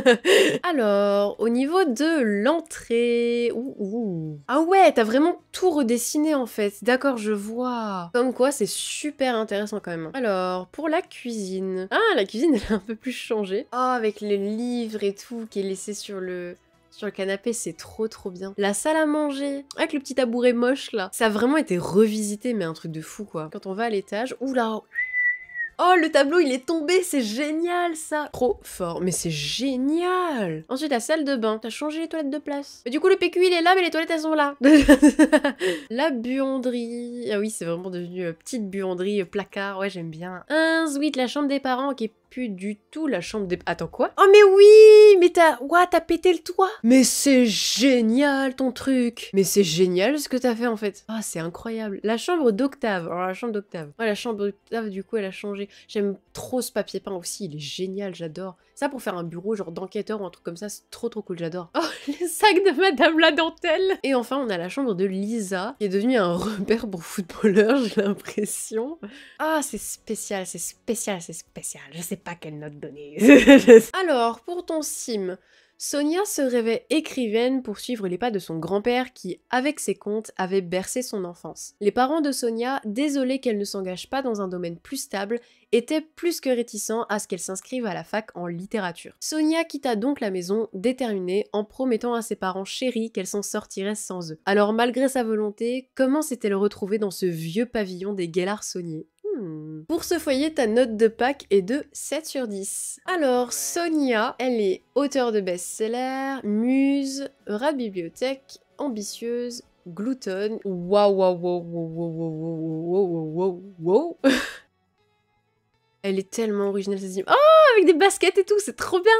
Alors, au niveau de l'entrée... ouh. ouh. Ah ouais, t'as vraiment tout redessiné en fait. D'accord, je vois. Comme quoi, c'est super intéressant quand même. Alors, pour la cuisine. Ah, la cuisine, elle a un peu plus changé. Oh, avec les livres et tout qui est laissé sur le sur le canapé, c'est trop trop bien. La salle à manger, avec le petit tabouret moche là, ça a vraiment été revisité, mais un truc de fou quoi. Quand on va à l'étage, oula, Oh, le tableau, il est tombé, c'est génial ça Trop fort, mais c'est génial Ensuite, la salle de bain. T'as changé les toilettes de place. du coup, le PQ, il est là, mais les toilettes, elles sont là. la buanderie. Ah oui, c'est vraiment devenu euh, petite buanderie, euh, placard. Ouais, j'aime bien. 1 suite, la chambre des parents, qui plus du tout la chambre des... Attends, quoi Oh mais oui Mais t'as... Ouah, t'as pété le toit Mais c'est génial ton truc Mais c'est génial ce que t'as fait en fait Ah, oh, c'est incroyable La chambre d'Octave Alors la chambre d'Octave. Ouais, la chambre d'Octave du coup elle a changé. J'aime trop ce papier peint aussi, il est génial, j'adore. Ça pour faire un bureau genre d'enquêteur ou un truc comme ça, c'est trop trop cool, j'adore. Oh, les sacs de Madame la dentelle Et enfin, on a la chambre de Lisa, qui est devenue un repère pour footballeur, j'ai l'impression. Ah, c'est spécial, c'est spécial, c'est spécial. Je sais pas quelle note donner. Alors, pour ton sim, Sonia se rêvait écrivaine pour suivre les pas de son grand-père qui, avec ses contes, avait bercé son enfance. Les parents de Sonia, désolés qu'elle ne s'engage pas dans un domaine plus stable, étaient plus que réticents à ce qu'elle s'inscrive à la fac en littérature. Sonia quitta donc la maison, déterminée, en promettant à ses parents chéris qu'elle s'en sortirait sans eux. Alors malgré sa volonté, comment s'est-elle retrouvée dans ce vieux pavillon des Guélards sauniers pour ce foyer, ta note de pack est de 7 sur 10. Alors, Sonia, elle est auteure de best-seller, muse, rat bibliothèque, ambitieuse, gloutonne. Waouh, waouh, waouh, waouh, waouh, waouh, waouh, waouh, Elle est tellement originale, cette Oh, avec des baskets et tout, c'est trop bien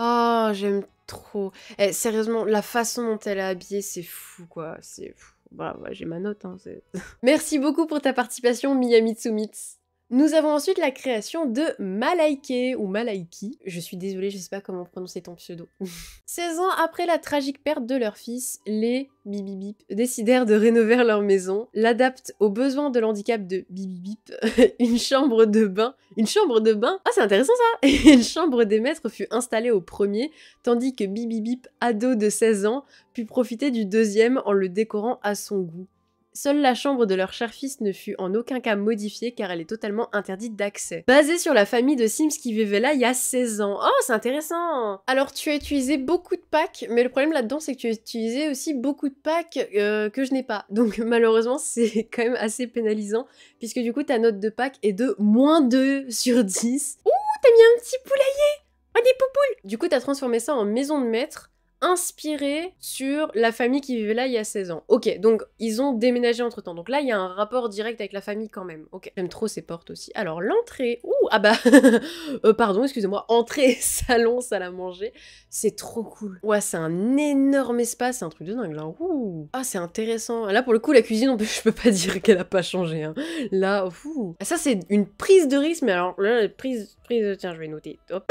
Oh, j'aime trop. Eh, sérieusement, la façon dont elle est habillée, c'est fou, quoi. C'est fou. Bah, j'ai ma note. Hein, Merci beaucoup pour ta participation, Miyamitsumitsu. Nous avons ensuite la création de Malaike ou Malaiki. Je suis désolée, je sais pas comment prononcer ton pseudo. 16 ans après la tragique perte de leur fils, les Bibibip décidèrent de rénover leur maison, l'adaptent aux besoins de l'handicap de Bibibip, une chambre de bain. Une chambre de bain Ah, c'est intéressant ça Une chambre des maîtres fut installée au premier, tandis que Bibibip, ado de 16 ans, put profiter du deuxième en le décorant à son goût. Seule la chambre de leur cher fils ne fut en aucun cas modifiée car elle est totalement interdite d'accès. Basée sur la famille de Sims qui vivait là il y a 16 ans. Oh, c'est intéressant Alors, tu as utilisé beaucoup de packs, mais le problème là-dedans, c'est que tu as utilisé aussi beaucoup de packs euh, que je n'ai pas. Donc, malheureusement, c'est quand même assez pénalisant puisque du coup, ta note de pack est de moins 2 sur 10. Ouh, t'as mis un petit poulailler Oh, des poupoules Du coup, t'as transformé ça en maison de maître inspiré sur la famille qui vivait là il y a 16 ans. Ok, donc ils ont déménagé entre temps. Donc là, il y a un rapport direct avec la famille quand même. Ok, j'aime trop ces portes aussi. Alors l'entrée, ouh, ah bah, euh, pardon, excusez-moi, entrée, salon, salle à manger, c'est trop cool. Ouais, c'est un énorme espace, c'est un truc de dingue là. Ouh, ah, c'est intéressant. Là, pour le coup, la cuisine, je peux pas dire qu'elle a pas changé. Hein. Là, ouh. Ça, c'est une prise de risque, mais alors là, prise, prise, tiens, je vais noter. Hop.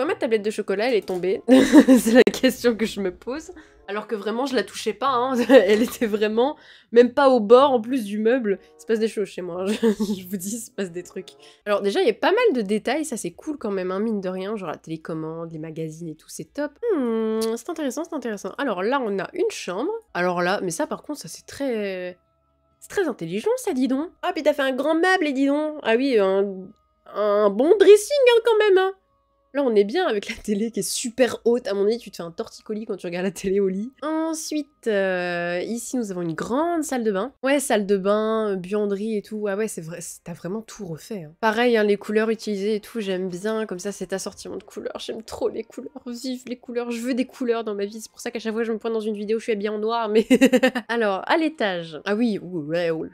Pourquoi ma tablette de chocolat, elle est tombée C'est la question que je me pose. Alors que vraiment, je la touchais pas. Hein. Elle était vraiment même pas au bord, en plus du meuble. Il se passe des choses chez moi. Hein. Je, vous dis, il se passe des trucs. Alors déjà, il y a pas mal de détails. Ça, c'est cool quand même, hein, mine de rien. Genre la télécommande, les magazines et tout, c'est top. Hmm, c'est intéressant, c'est intéressant. Alors là, on a une chambre. Alors là, mais ça, par contre, ça, c'est très... C'est très intelligent, ça, dis donc. Ah, puis t'as fait un grand meuble, et dis donc. Ah oui, un, bon dressing, quand même, hein Là, on est bien avec la télé qui est super haute. À mon avis, tu te fais un torticolis quand tu regardes la télé au lit. Ensuite, euh, ici, nous avons une grande salle de bain. Ouais, salle de bain, buanderie et tout. Ah ouais, c'est vrai, t'as vraiment tout refait. Hein. Pareil, hein, les couleurs utilisées et tout, j'aime bien. Comme ça, cet assortiment de couleurs. J'aime trop les couleurs. Vive les couleurs. Je veux des couleurs dans ma vie. C'est pour ça qu'à chaque fois que je me pointe dans une vidéo, je suis habillée en noir. Mais alors, à l'étage. Ah oui, ouais, ouais.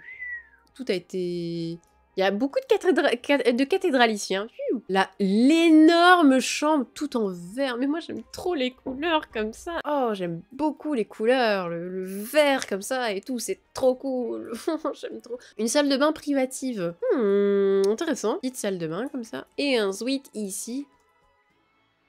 Tout a été il y a beaucoup de, cathédraliciens. Là, l'énorme chambre tout en vert. Mais moi, j'aime trop les couleurs comme ça. Oh, j'aime beaucoup les couleurs, le, vert comme ça et tout. C'est trop cool. j'aime trop. Une salle de bain privative. Hmm, intéressant. Petite salle de bain comme ça. Et un suite ici.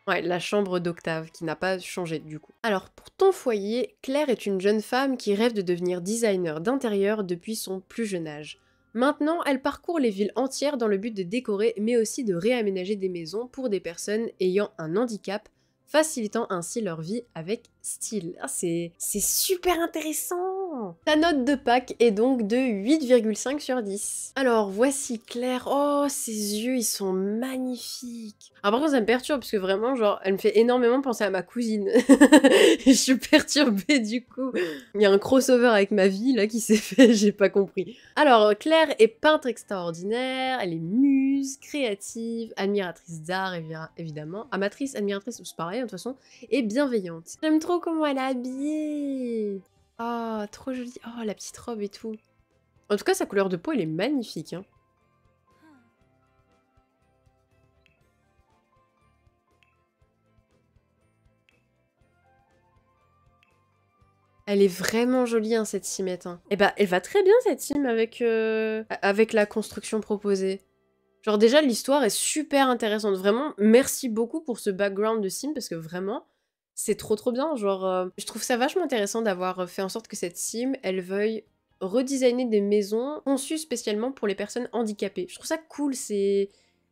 Ouais, la chambre d'Octave, qui n'a pas changé du coup. Alors, pour ton foyer, Claire est une jeune femme qui rêve de devenir designer d'intérieur depuis son plus jeune âge. Maintenant, elle parcourt les villes entières dans le but de décorer mais aussi de réaménager des maisons pour des personnes ayant un handicap facilitant ainsi leur vie avec style. Ah, c'est super intéressant Ta note de Pâques est donc de 8,5 sur 10. Alors voici Claire, oh ses yeux ils sont magnifiques ah, Par contre ça me perturbe parce que vraiment genre elle me fait énormément penser à ma cousine. je suis perturbée du coup. Il y a un crossover avec ma vie là qui s'est fait, j'ai pas compris. Alors Claire est peintre extraordinaire, elle est muse, créative, admiratrice d'art évidemment, amatrice, admiratrice, c'est pareil de toute façon, et bienveillante. J'aime trop comment elle est habillée Oh, trop jolie Oh, la petite robe et tout En tout cas, sa couleur de peau, elle est magnifique, hein. Elle est vraiment jolie, hein, cette cimette. Et hein. eh bah, ben, elle va très bien, cette sim avec, euh, avec la construction proposée. Genre déjà l'histoire est super intéressante, vraiment. Merci beaucoup pour ce background de sim parce que vraiment c'est trop trop bien. Genre euh, je trouve ça vachement intéressant d'avoir euh, fait en sorte que cette sim elle veuille redesigner des maisons conçues spécialement pour les personnes handicapées. Je trouve ça cool, c'est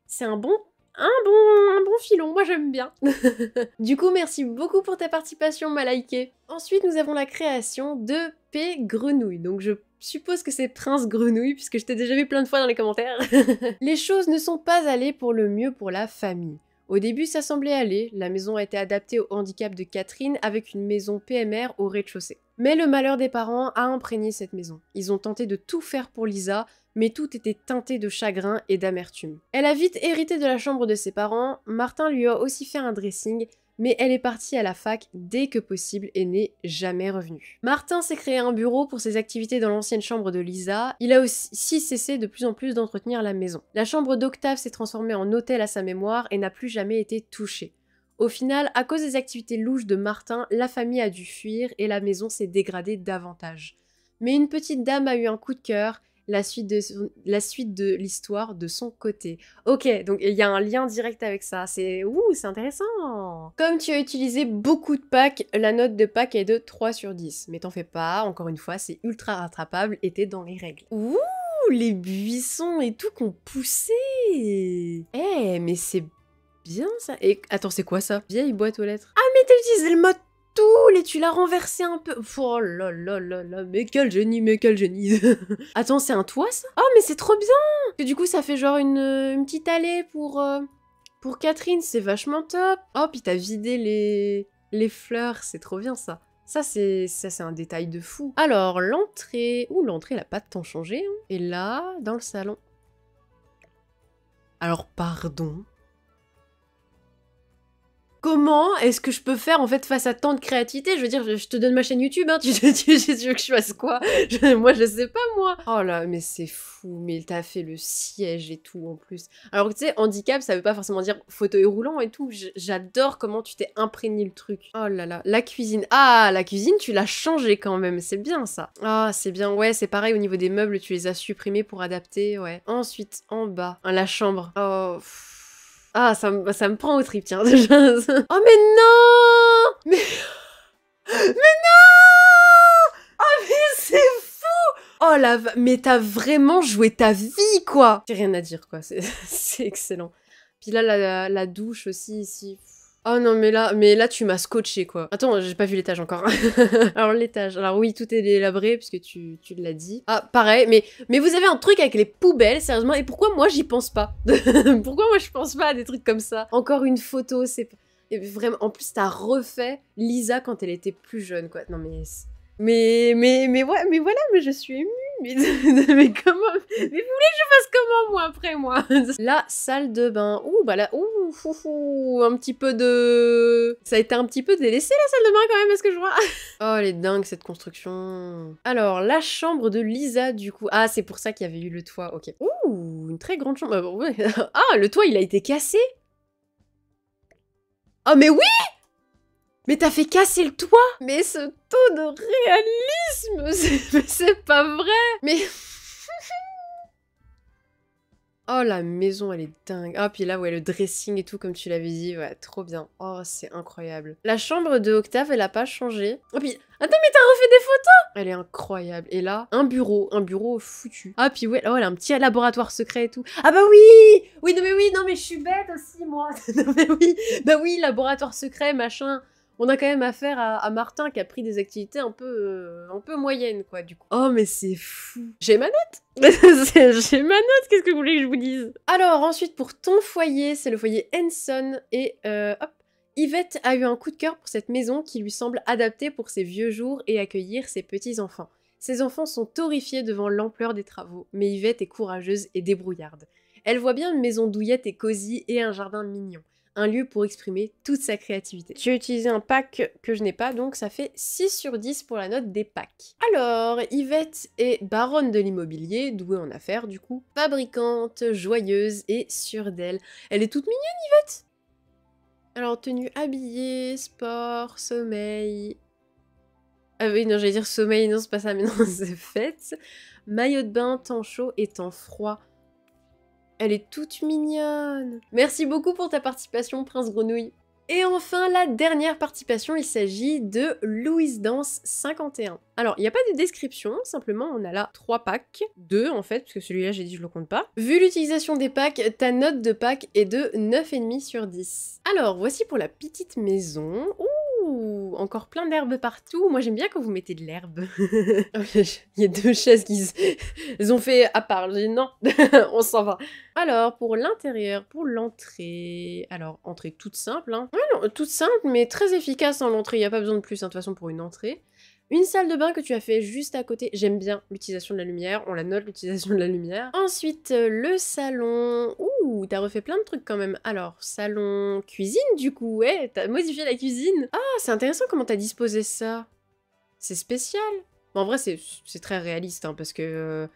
c'est un bon un bon, un bon filon, moi j'aime bien. du coup, merci beaucoup pour ta participation, Malaïké. Ensuite, nous avons la création de P. Grenouille. Donc je je suppose que c'est Prince Grenouille, puisque je t'ai déjà vu plein de fois dans les commentaires. les choses ne sont pas allées pour le mieux pour la famille. Au début, ça semblait aller, la maison a été adaptée au handicap de Catherine avec une maison PMR au rez-de-chaussée. Mais le malheur des parents a imprégné cette maison. Ils ont tenté de tout faire pour Lisa, mais tout était teinté de chagrin et d'amertume. Elle a vite hérité de la chambre de ses parents, Martin lui a aussi fait un dressing, mais elle est partie à la fac dès que possible et n'est jamais revenue. Martin s'est créé un bureau pour ses activités dans l'ancienne chambre de Lisa, il a aussi cessé de plus en plus d'entretenir la maison. La chambre d'Octave s'est transformée en hôtel à sa mémoire et n'a plus jamais été touchée. Au final, à cause des activités louches de Martin, la famille a dû fuir et la maison s'est dégradée davantage. Mais une petite dame a eu un coup de cœur la suite de de l'histoire de son côté. Ok, donc il y a un lien direct avec ça. C'est ouh, c'est intéressant. Comme tu as utilisé beaucoup de packs, la note de pack est de 3 sur 10. Mais t'en fais pas, encore une fois, c'est ultra rattrapable et t'es dans les règles. Ouh, les buissons et tout qu'on poussait Eh, mais c'est bien ça. Et attends, c'est quoi ça Vieille boîte aux lettres. Ah mais t'as utilisé le mode et tu l'as renversé un peu. Oh là là là là, mais quel génie, mais quel génie. Attends, c'est un toit ça Oh mais c'est trop bien Et du coup ça fait genre une, petite allée pour, euh, pour Catherine, c'est vachement top. Oh puis t'as vidé les, les fleurs, c'est trop bien ça. Ça c'est ça c'est un détail de fou. Alors l'entrée, ouh l'entrée elle pas de temps changé. Hein. Et là, dans le salon. Alors pardon, comment est-ce que je peux faire en fait face à tant de créativité Je veux dire, je, te donne ma chaîne YouTube, hein, tu, veux que je fasse quoi Moi, je sais pas moi. Oh là, mais c'est fou, mais t'as fait le siège et tout en plus. Alors que, tu sais, handicap, ça veut pas forcément dire fauteuil roulant et tout. J'adore comment tu t'es imprégné le truc. Oh là là, la cuisine. Ah, la cuisine, tu l'as changée quand même, c'est bien ça. Ah, c'est bien, ouais, c'est pareil au niveau des meubles, tu les as supprimés pour adapter, ouais. Ensuite, en bas, hein, la chambre. Oh. Ah, ça, me prend au trip, tiens, déjà. oh, mais non Mais... non Oh, mais c'est fou Oh, la... Mais t'as vraiment joué ta vie, quoi J'ai rien à dire, quoi. C'est excellent. Puis là, la douche aussi, ici. Oh non, mais là, mais là tu m'as scotché quoi. Attends, j'ai pas vu l'étage encore. Alors l'étage. Alors oui, tout est délabré puisque tu, tu l'as dit. Ah, pareil, mais, mais vous avez un truc avec les poubelles, sérieusement. Et pourquoi moi j'y pense pas Pourquoi moi je pense pas à des trucs comme ça Encore une photo, c'est. Vraiment, en plus, t'as refait Lisa quand elle était plus jeune quoi. Non mais. Mais, mais, mais, voilà, mais je suis émue. Mais, comment Mais vous voulez que je fasse comment, moi, après, moi La salle de bain. Ouh, bah là, ouh, fou, un petit peu de... Ça a été un petit peu délaissé, la salle de bain, quand même, est-ce que je vois Oh, elle est dingue, cette construction. Alors, la chambre de Lisa, du coup. Ah, c'est pour ça qu'il y avait eu le toit, ok. Ouh, une très grande chambre. Bah, ah, le toit, il a été cassé Oh mais oui mais t'as fait casser le toit Mais ce taux de réalisme, c'est pas vrai Mais... oh, la maison, elle est dingue. Ah, puis là, ouais, le dressing et tout, comme tu l'avais dit, ouais, trop bien. Oh, c'est incroyable. La chambre de Octave, elle a pas changé. Oh, puis... Attends, mais t'as refait des photos Elle est incroyable. Et là, un bureau, un bureau foutu. Ah, puis ouais, oh, elle a un petit laboratoire secret et tout. Ah bah oui Oui, non mais oui, non mais je suis bête aussi, moi. non mais oui, bah oui, laboratoire secret, machin on a quand même affaire à, Martin qui a pris des activités euh, un peu, moyennes, quoi, du coup. Oh, mais c'est fou. J'ai ma note J'ai ma note, qu'est-ce que vous voulez que je vous dise Alors, ensuite, pour ton foyer, c'est le foyer Henson, et euh, hop, Yvette a eu un coup de cœur pour cette maison qui lui semble adaptée pour ses vieux jours et accueillir ses petits-enfants. Ses enfants sont horrifiés devant l'ampleur des travaux, mais Yvette est courageuse et débrouillarde. Elle voit bien une maison douillette et cosy et un jardin mignon un lieu pour exprimer toute sa créativité. J'ai utilisé un pack que je n'ai pas, donc ça fait 6 sur 10 pour la note des packs. Alors, Yvette est baronne de l'immobilier, douée en affaires du coup, fabricante, joyeuse et sûre d'elle. Elle est toute mignonne Yvette Alors, tenue habillée, sport, sommeil... Ah oui, non, j'allais dire sommeil, non, c'est pas ça, mais non, c'est fête. Maillot de bain, temps chaud et temps froid. Elle est toute mignonne. Merci beaucoup pour ta participation, Prince Grenouille. Et enfin, la dernière participation, il s'agit de Louise Danse 51. Alors, il n'y a pas de description, simplement on a là 3 packs, 2 en fait, parce que celui-là j'ai dit je le compte pas. Vu l'utilisation des packs, ta note de pack est de 9,5 sur 10. Alors, voici pour la petite maison. Ouh encore plein d'herbes partout. Moi, j'aime bien quand vous mettez de l'herbe. Oh, il y a deux chaises qui Ils ont fait à part. J'ai non, on s'en va. Alors, pour l'intérieur, pour l'entrée. Alors, entrée toute simple. Hein. non, toute simple, mais très efficace en l'entrée. Il n'y a pas besoin de plus, hein, de toute façon, pour une entrée. Une salle de bain que tu as fait juste à côté. J'aime bien l'utilisation de la lumière, on la note l'utilisation de la lumière. Ensuite, euh, le salon. Ouh, t'as refait plein de trucs quand même. Alors, salon cuisine du coup, ouais, eh, t'as modifié la cuisine. Ah, c'est intéressant comment t'as disposé ça. C'est spécial. en vrai, c'est très réaliste hein, parce que euh,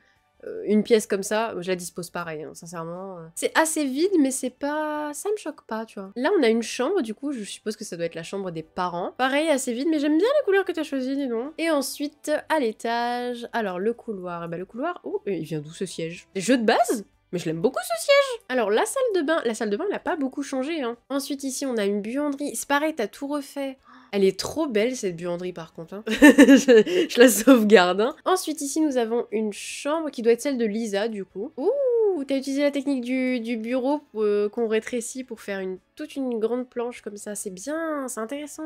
euh, une pièce comme ça, je la dispose pareil, hein, sincèrement. Euh. C'est assez vide, mais c'est pas. Ça me choque pas, tu vois. Là, on a une chambre, du coup, je suppose que ça doit être la chambre des parents. Pareil, assez vide, mais j'aime bien la couleur que t'as choisie, dis donc. Et ensuite, à l'étage, alors le couloir. Et eh bah, ben, le couloir, oh, il vient d'où ce siège Jeu de base mais je l'aime beaucoup ce siège Alors la salle de bain, la salle de bain elle a pas beaucoup changé hein. Ensuite ici on a une buanderie, c'est pareil t'as tout refait. Elle est trop belle cette buanderie par contre. Hein. je, la sauvegarde. Hein. Ensuite ici nous avons une chambre qui doit être celle de Lisa du coup. Ouh t'as utilisé la technique du, bureau euh, qu'on rétrécit pour faire une, toute une grande planche comme ça. C'est bien, c'est intéressant.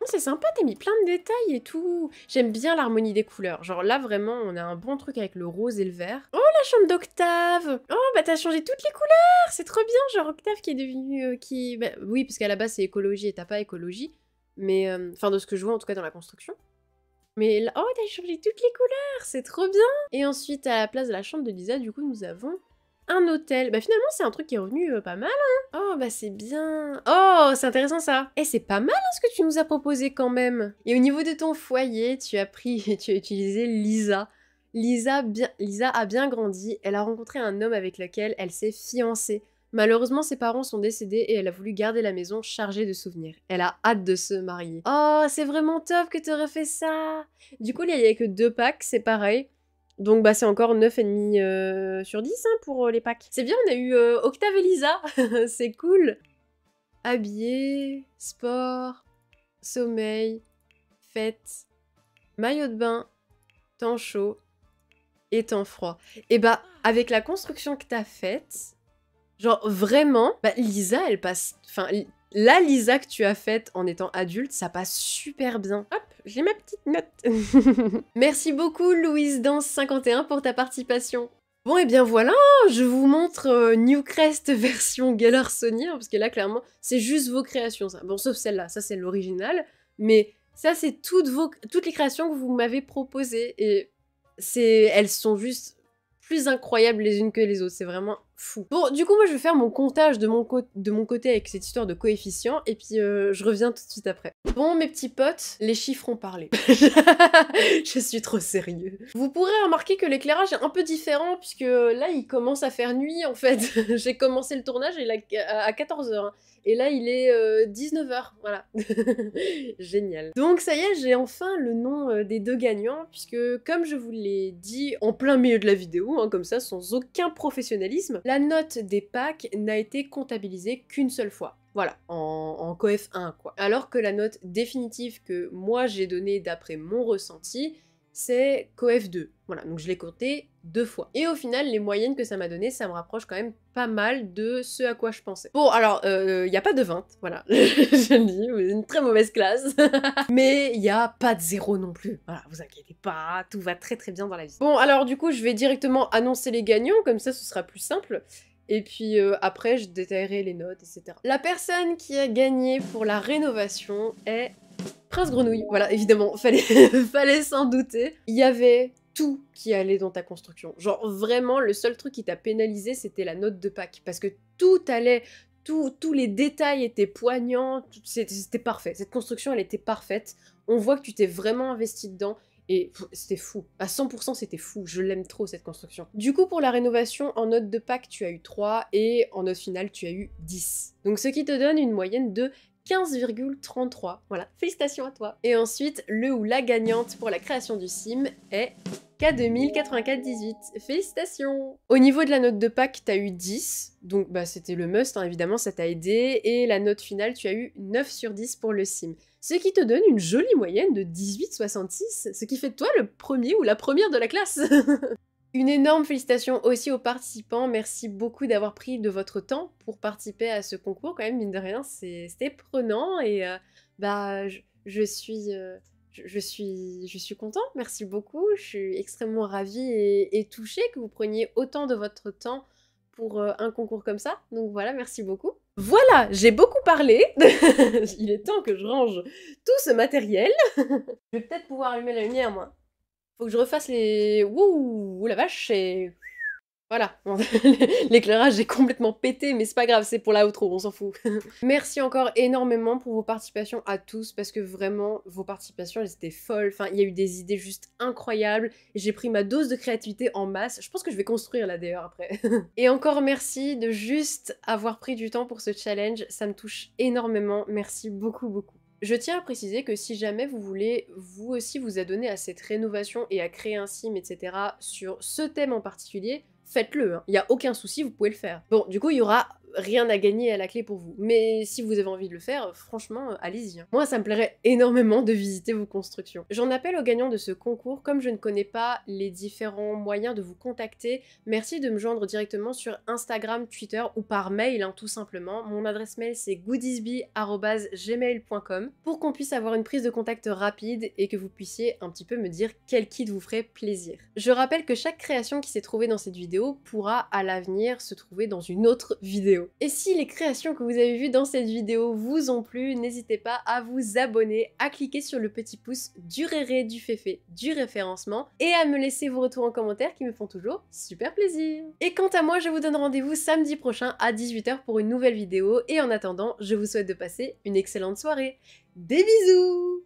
Oh, c'est sympa, t'as mis plein de détails et tout. J'aime bien l'harmonie des couleurs. Genre là, vraiment, on a un bon truc avec le rose et le vert. Oh, la chambre d'Octave Oh, bah t'as changé toutes les couleurs C'est trop bien, genre Octave qui est devenu... Euh, qui... Bah, oui, parce qu'à la base, c'est écologie et t'as pas écologie. Mais, euh, enfin, de ce que je vois en tout cas dans la construction. Mais là, oh, t'as changé toutes les couleurs, c'est trop bien Et ensuite, à la place de la chambre de Lisa, du coup, nous avons un hôtel. Bah finalement, c'est un truc qui est revenu euh, pas mal, hein Oh, bah c'est bien Oh, c'est intéressant ça Et eh, c'est pas mal hein, ce que tu nous as proposé quand même Et au niveau de ton foyer, tu as pris, tu as utilisé Lisa. Lisa, Lisa a bien grandi, elle a rencontré un homme avec lequel elle s'est fiancée. Malheureusement, ses parents sont décédés et elle a voulu garder la maison chargée de souvenirs. Elle a hâte de se marier. Oh, c'est vraiment top que t'aurais fait ça Du coup, il n'y a que deux packs, c'est pareil. Donc bah c'est encore 9,5 demi euh, sur 10 hein, pour euh, les packs. C'est bien, on a eu euh, Octave et Lisa, c'est cool. Habillé, sport, sommeil, fête, maillot de bain, temps chaud et temps froid. Et bah avec la construction que t'as faite, Genre vraiment, bah, Lisa, elle passe... Enfin, la Lisa que tu as faite en étant adulte, ça passe super bien. Hop, j'ai ma petite note. Merci beaucoup Louise Danse 51 pour ta participation. Bon et eh bien voilà, je vous montre new euh, Newcrest version Sonia hein, parce que là clairement c'est juste vos créations. Ça. Bon sauf celle-là, ça c'est l'original, mais ça c'est toutes, vos, toutes les créations que vous m'avez proposées et c'est elles sont juste plus incroyables les unes que les autres. C'est vraiment fou. Bon, du coup, moi, je vais faire mon comptage de mon, côté avec cette histoire de coefficient et puis euh, je reviens tout de suite après. Bon, mes petits potes, les chiffres ont parlé. je suis trop sérieux. Vous pourrez remarquer que l'éclairage est un peu différent, puisque là, il commence à faire nuit, en fait. J'ai commencé le tournage à 14h. Et là, il est 19h, euh, voilà. Génial. Donc ça y est, j'ai enfin le nom euh, des deux gagnants, puisque comme je vous l'ai dit en plein milieu de la vidéo, hein, comme ça, sans aucun professionnalisme, la note des packs n'a été comptabilisée qu'une seule fois. Voilà, en, cof 1 quoi. Alors que la note définitive que moi j'ai donnée d'après mon ressenti, c'est cof 2. Voilà, donc je l'ai compté deux fois. Et au final, les moyennes que ça m'a donné, ça me rapproche quand même pas mal de ce à quoi je pensais. Bon, alors, il euh, n'y a pas de 20, voilà, je le dis, une très mauvaise classe, mais il n'y a pas de zéro non plus, voilà, vous inquiétez pas, tout va très très bien dans la vie. Bon, alors du coup, je vais directement annoncer les gagnants, comme ça ce sera plus simple. Et puis euh, après, je détaillerai les notes, etc. La personne qui a gagné pour la rénovation est Prince Grenouille. Voilà, évidemment, fallait, fallait s'en douter. Il y avait tout qui allait dans ta construction. Genre vraiment, le seul truc qui t'a pénalisé, c'était la note de Pâques. Parce que tout allait, tout, tous les détails étaient poignants, c'était parfait. Cette construction, elle était parfaite. On voit que tu t'es vraiment investi dedans. Et c'était fou. À 100%, c'était fou. Je l'aime trop, cette construction. Du coup, pour la rénovation, en note de Pâques, tu as eu 3 et en note finale, tu as eu 10. Donc, ce qui te donne une moyenne de 15,33. Voilà, félicitations à toi. Et ensuite, le ou la gagnante pour la création du sim est k 208418 Félicitations Au niveau de la note de pack, t'as eu 10, donc bah, c'était le must, hein, évidemment, ça t'a aidé, et la note finale, tu as eu 9 sur 10 pour le sim. Ce qui te donne une jolie moyenne de 18,66, ce qui fait de toi le premier ou la première de la classe Une énorme félicitation aussi aux participants. Merci beaucoup d'avoir pris de votre temps pour participer à ce concours. Quand même, mine de rien, c'était prenant et euh, bah, je, suis, contente. Euh, je, suis, je suis content. Merci beaucoup. Je suis extrêmement ravie et, et touchée que vous preniez autant de votre temps pour euh, un concours comme ça. Donc voilà, merci beaucoup. Voilà, j'ai beaucoup parlé. Il est temps que je range tout ce matériel. je vais peut-être pouvoir allumer la lumière, moi faut que je refasse les. Ouh la vache, et. Voilà, l'éclairage est complètement pété, mais c'est pas grave, c'est pour la outro, on s'en fout. Merci encore énormément pour vos participations à tous, parce que vraiment, vos participations, elles étaient folles. Enfin, il y a eu des idées juste incroyables. J'ai pris ma dose de créativité en masse. Je pense que je vais construire la d'ailleurs après. Et encore merci de juste avoir pris du temps pour ce challenge. Ça me touche énormément. Merci beaucoup, beaucoup. Je tiens à préciser que si jamais vous voulez vous aussi vous adonner à cette rénovation et à créer un sim, etc., sur ce thème en particulier, faites-le, hein. il n'y a aucun souci, vous pouvez le faire. Bon, du coup, il y aura rien à gagner à la clé pour vous. Mais si vous avez envie de le faire, franchement, euh, allez-y. Hein. Moi, ça me plairait énormément de visiter vos constructions. J'en appelle aux gagnants de ce concours, comme je ne connais pas les différents moyens de vous contacter, merci de me joindre directement sur Instagram, Twitter ou par mail, hein, tout simplement. Mon adresse mail, c'est goodiesby.gmail.com pour qu'on puisse avoir une prise de contact rapide et que vous puissiez un petit peu me dire quel kit vous ferait plaisir. Je rappelle que chaque création qui s'est trouvée dans cette vidéo pourra à l'avenir se trouver dans une autre vidéo. Et si les créations que vous avez vues dans cette vidéo vous ont plu, n'hésitez pas à vous abonner, à cliquer sur le petit pouce du réré, du féfé, du référencement et à me laisser vos retours en commentaire qui me font toujours super plaisir. Et quant à moi, je vous donne rendez-vous samedi prochain à 18h pour une nouvelle vidéo et en attendant, je vous souhaite de passer une excellente soirée. Des bisous